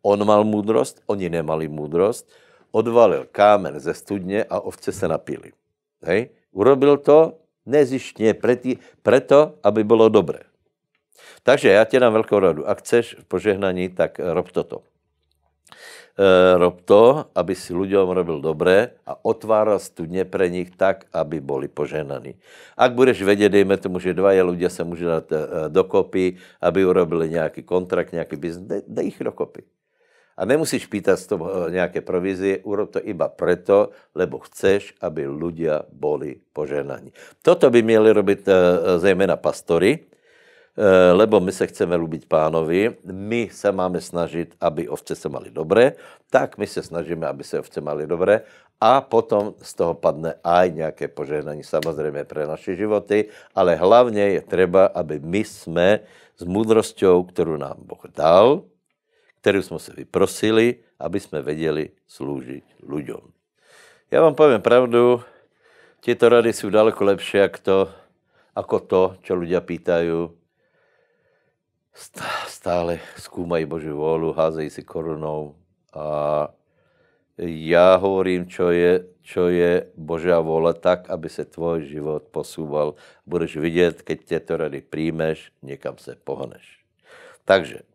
on mal múdrosť, oni nemali múdrosť, odvalil kámen ze studne a ovce sa napili. Hej. Urobil to nezištne preto, preto, aby bolo dobré. Takže ja ti dám veľkou radu. Ak chceš požehnaní, tak eh, rob toto. E, rob to, aby si ľuďom robil dobré a otváral studne pre nich tak, aby boli požehnaní. Ak budeš vedieť, dejme tomu, že dvaja ľudia sa môžu dať eh, dokopy, aby urobili nejaký kontrakt, nejaký biznes, dej, dej ich dokopy. A nemusíš pýtať z toho e, nejaké provízie, urob to iba preto, lebo chceš, aby ľudia boli poženaní. Toto by mieli robiť e, e, zejména pastory, lebo my sa chceme ľúbiť pánovi, my sa máme snažiť, aby ovce sa mali dobre, tak my sa snažíme, aby sa ovce mali dobre a potom z toho padne aj nejaké požehnanie, samozrejme pre naše životy, ale hlavne je treba, aby my sme s múdrosťou, ktorú nám Boh dal, ktorú sme si vyprosili, aby sme vedeli slúžiť ľuďom. Ja vám poviem pravdu, tieto rady sú daleko lepšie ako to, ako to čo ľudia pýtajú. Stále skúmajú Božiu vôľu, házejí si korunou a ja hovorím, čo je, čo je Božia vôľa tak, aby sa tvoj život posúval. Budeš vidieť, keď tieto rady príjmeš, niekam sa pohneš. Takže,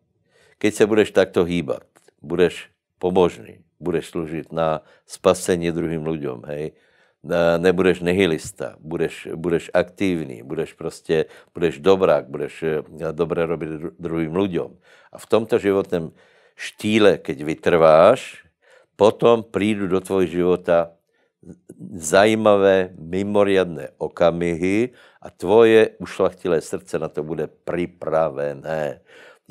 keď sa budeš takto hýbať, budeš pobožný, budeš slúžiť na spasenie druhým ľuďom, hej, nebudeš nihilista, budeš, budeš aktívny, budeš proste, budeš dobrák, budeš eh, dobre robiť druhým ľuďom. A v tomto životnom štíle, keď vytrváš, potom prídu do tvojho života zajímavé, mimoriadné okamihy a tvoje ušlachtilé srdce na to bude pripravené.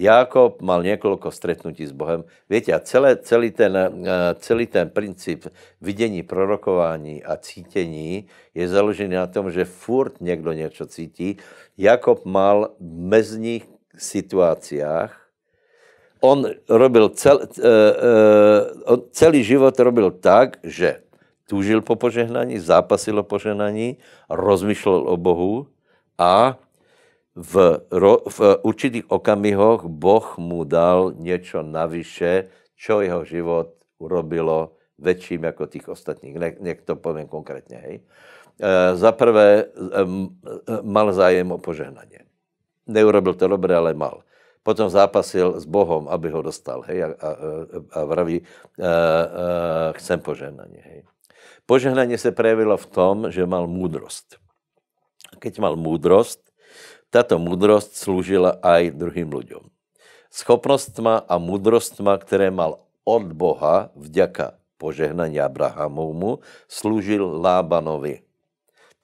Jakob mal niekoľko stretnutí s Bohem. Viete, a celé, celý, ten, eh, celý ten princíp videní, prorokování a cítení je založený na tom, že furt niekto niečo cíti. Jakob mal v mezných situáciách, on robil cel, eh, eh, celý život robil tak, že túžil po požehnaní, zápasil o požehnaní, rozmýšľal o Bohu a v, ro, v určitých okamihoch Boh mu dal niečo navyše, čo jeho život urobilo väčším ako tých ostatných. Ne, nech to poviem konkrétne. Hej. E, za prvé, e, mal zájem o požehnanie. Neurobil to dobre, ale mal. Potom zápasil s Bohom, aby ho dostal. Hej, a, a, a vraví, e, e, chcem požehnanie. Hej. Požehnanie sa prejavilo v tom, že mal múdrosť. Keď mal múdrosť, táto múdrosť slúžila aj druhým ľuďom. Schopnostma a mudrostma, ktoré mal od Boha vďaka požehnania Abrahamovmu, slúžil Lábanovi.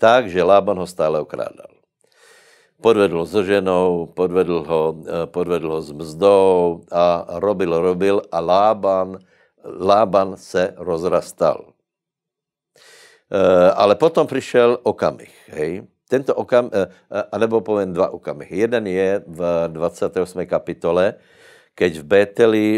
Takže Lában ho stále okrádal. Podvedl so ženou, podvedl ho, eh, podvedl ho s mzdou a robil, robil a Lában, Lában se rozrastal. Eh, ale potom prišiel okamih, hej, tento okam, eh, eh, alebo poviem dva okamihy. Jeden je v 28. kapitole, keď v Beteli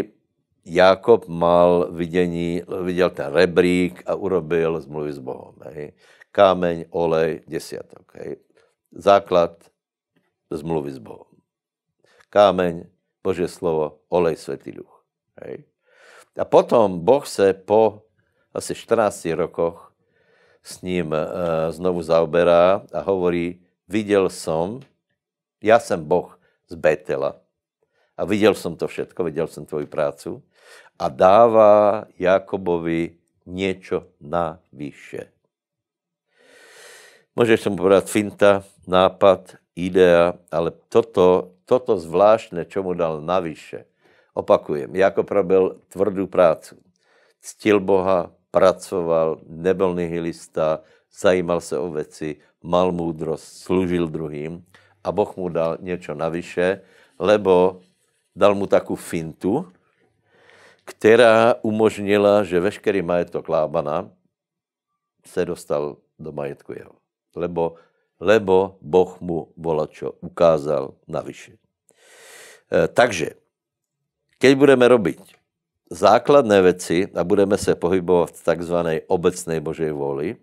Jakob mal videní, videl ten rebrík a urobil zmluvy s Bohom. Hej. Kámeň, olej, desiatok. Hej. Základ zmluvy s Bohom. Kámeň, Božie slovo, olej, Svetý duch. Hej. A potom Boh se po asi 14 rokoch s ním e, znovu zaoberá a hovorí, videl som, ja som Boh z Betela a videl som to všetko, videl som tvoju prácu a dáva Jakobovi niečo navyše. Môžeš tomu povedať finta, nápad, idea, ale toto, toto zvláštne, čo mu dal navyše. Opakujem, Jakob robil tvrdú prácu. Ctil Boha, pracoval, nebyl nihilista, zajímal se o veci, mal múdrosť, slúžil druhým a Boh mu dal niečo navyše, lebo dal mu takú fintu, která umožnila, že veškerý majetok Lábana se dostal do majetku jeho. Lebo, lebo Boh mu volačo ukázal navyše. E, takže, keď budeme robiť základné veci, a budeme sa pohybovať v tzv. obecnej Božej vôli,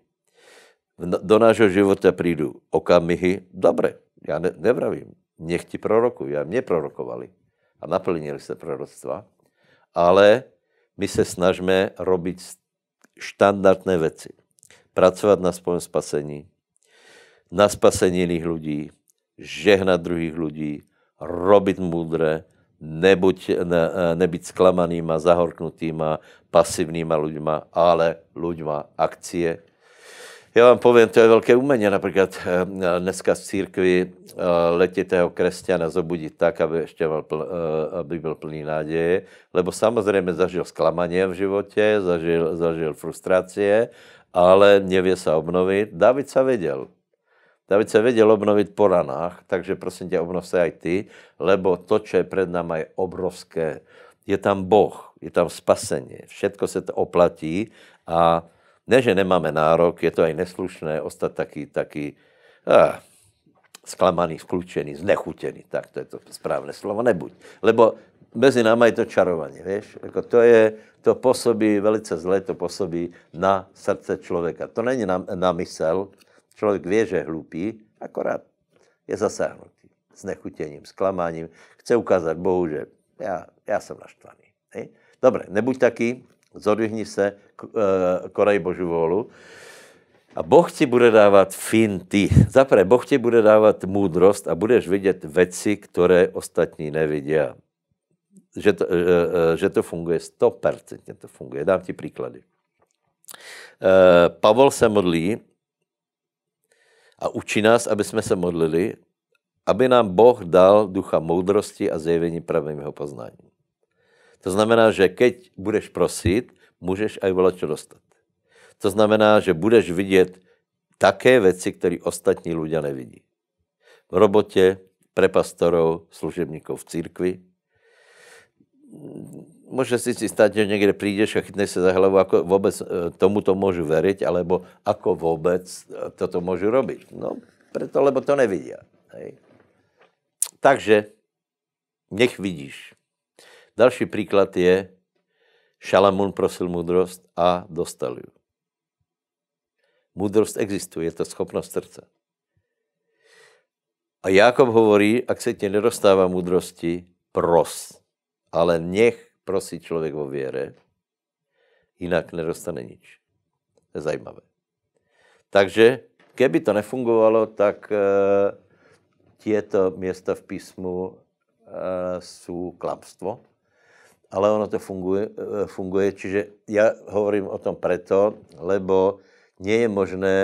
do nášho života prídu okamihy, dobre, ja ne, nevravím, nech ti prorokujú, ja neprorokovali a naplnili sa proroctva, ale my sa snažíme robiť štandardné veci. Pracovať na svojom spasení, na spasení iných ľudí, žehnať druhých ľudí, robiť múdre, nebuď, ne, e, nebyť sklamanýma, zahorknutýma, pasívnýma ľuďma, ale ľuďma akcie. Ja vám poviem, to je veľké umenie. Napríklad e, dneska z církvy e, letitého kresťana zobudiť tak, aby, ešte mal, pl, aby byl plný nádeje. Lebo samozrejme zažil sklamanie v živote, zažil, zažil frustrácie, ale nevie sa obnoviť. David sa vedel David se vedel obnoviť po ranách, takže prosím ťa, obnov sa aj ty, lebo to, čo je pred nami, je obrovské. Je tam Boh, je tam spasenie, všetko sa to oplatí a ne, že nemáme nárok, je to aj neslušné ostať taký, taký ah, sklamaný, skľúčený, znechutený, tak to je to správne slovo, nebuď. Lebo mezi náma je to čarovanie, vieš, Eko to je, to pôsobí, velice zle to pôsobí na srdce človeka. To není na, na mysel, Človek vie, že je hlupý, akorát je zasáhnutý znechutením, sklamaním. Chce ukázať Bohu, že ja, ja som naštvaný. Ne? Dobre, nebuď taký, zodvihni se, e, korej Božu vôľu. A Boh ti bude dávať finty. Zaprvé, Boh ti bude dávať múdrosť a budeš vidieť veci, ktoré ostatní nevidia. Že to, e, e, že to funguje, 100% to funguje. Dám ti príklady. Pavol se modlí a učí nás, aby jsme se modlili, aby nám Boh dal ducha moudrosti a zjevení pravým jeho poznání. To znamená, že keď budeš prosit, můžeš aj volačo dostat. To znamená, že budeš vidět také věci, které ostatní ľudia nevidí. V robote, pre pastorov, služebníkov v církvi, môže si, si stať, že niekde prídeš a chytneš sa za hlavu, ako vôbec e, tomuto môžu veriť, alebo ako vôbec e, toto môžu robiť. No, preto, lebo to nevidia. Hej. Takže, nech vidíš. Další príklad je, Šalamún prosil múdrosť a dostal ju. Múdrosť existuje, je to schopnosť srdca. A Jakob hovorí, ak sa ti nedostáva múdrosti, pros, ale nech prosí človek vo viere, inak nedostane nič. To je zajímavé. Takže keby to nefungovalo, tak e, tieto miesta v písmu e, sú klamstvo, ale ono to funguje, e, funguje. Čiže ja hovorím o tom preto, lebo nie je možné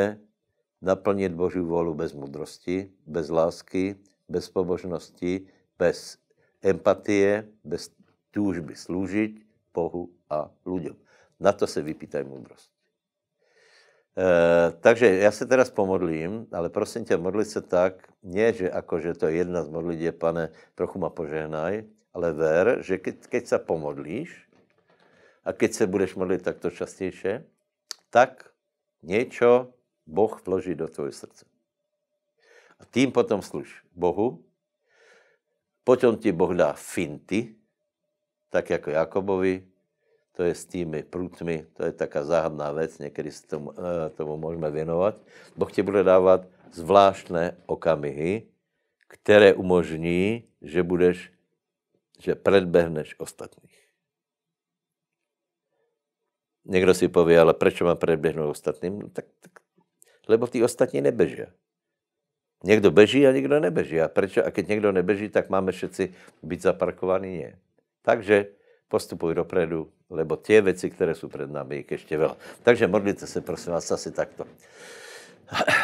naplniť Božiu volu bez mudrosti, bez lásky, bez pobožnosti, bez empatie, bez túžby slúžiť Bohu a ľuďom. Na to sa vypýtaj múdrosť. E, takže ja sa teraz pomodlím, ale prosím ťa, modliť sa tak, nie, že akože to je jedna z modlitieb, pane, trochu ma požehnaj, ale ver, že keď, keď sa pomodlíš a keď sa budeš modliť takto častejšie, tak niečo Boh vloží do tvojho srdca. A tým potom služ Bohu, potom ti Boh dá finty, tak ako Jakobovi, to je s tými prútmi, to je taká záhadná vec, niekedy sa tomu, e, tomu môžeme venovať. Boh ti bude dávať zvláštne okamihy, ktoré umožní, že budeš, že predbehneš ostatných. Niekto si povie, ale prečo mám predbehnúť ostatným? No, tak, tak, lebo tí ostatní nebežia. Niekto beží a niekto nebeží. A prečo? A keď niekto nebeží, tak máme všetci byť zaparkovaní? Nie. Takže postupuj dopredu, lebo tie veci, ktoré sú pred nami, je ešte veľa. Takže modlite sa, prosím vás, asi takto.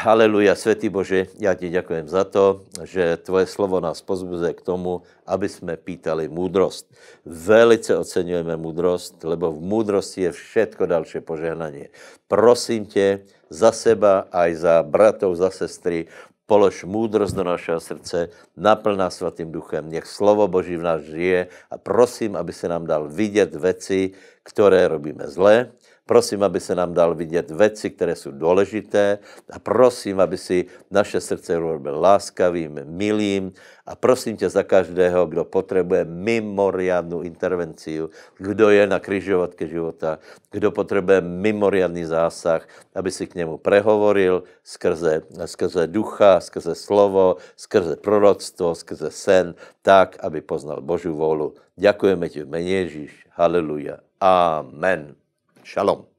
Aleluja, Svetý Bože, ja ti ďakujem za to, že tvoje slovo nás pozbuzuje k tomu, aby sme pýtali múdrosť. Velice oceňujeme múdrosť, lebo v múdrosti je všetko ďalšie požehnanie. Prosím te za seba, aj za bratov, za sestry, polož múdrosť do našeho srdce, naplň nás Svatým duchem, nech Slovo Boží v nás žije a prosím, aby se nám dal vidět veci, ktoré robíme zlé, Prosím, aby se nám dal vidět veci, které jsou důležité a prosím, aby si naše srdce bylo láskavým, milým a prosím tě za každého, kdo potřebuje mimoriadnu intervenciu, kdo je na križovatke života, kdo potřebuje mimoriadný zásah, aby si k němu prehovoril skrze, skrze ducha, skrze slovo, skrze proroctvo, skrze sen, tak, aby poznal Božu volu. Ďakujeme ti v Ježíš. Haleluja. Amen. Shalom.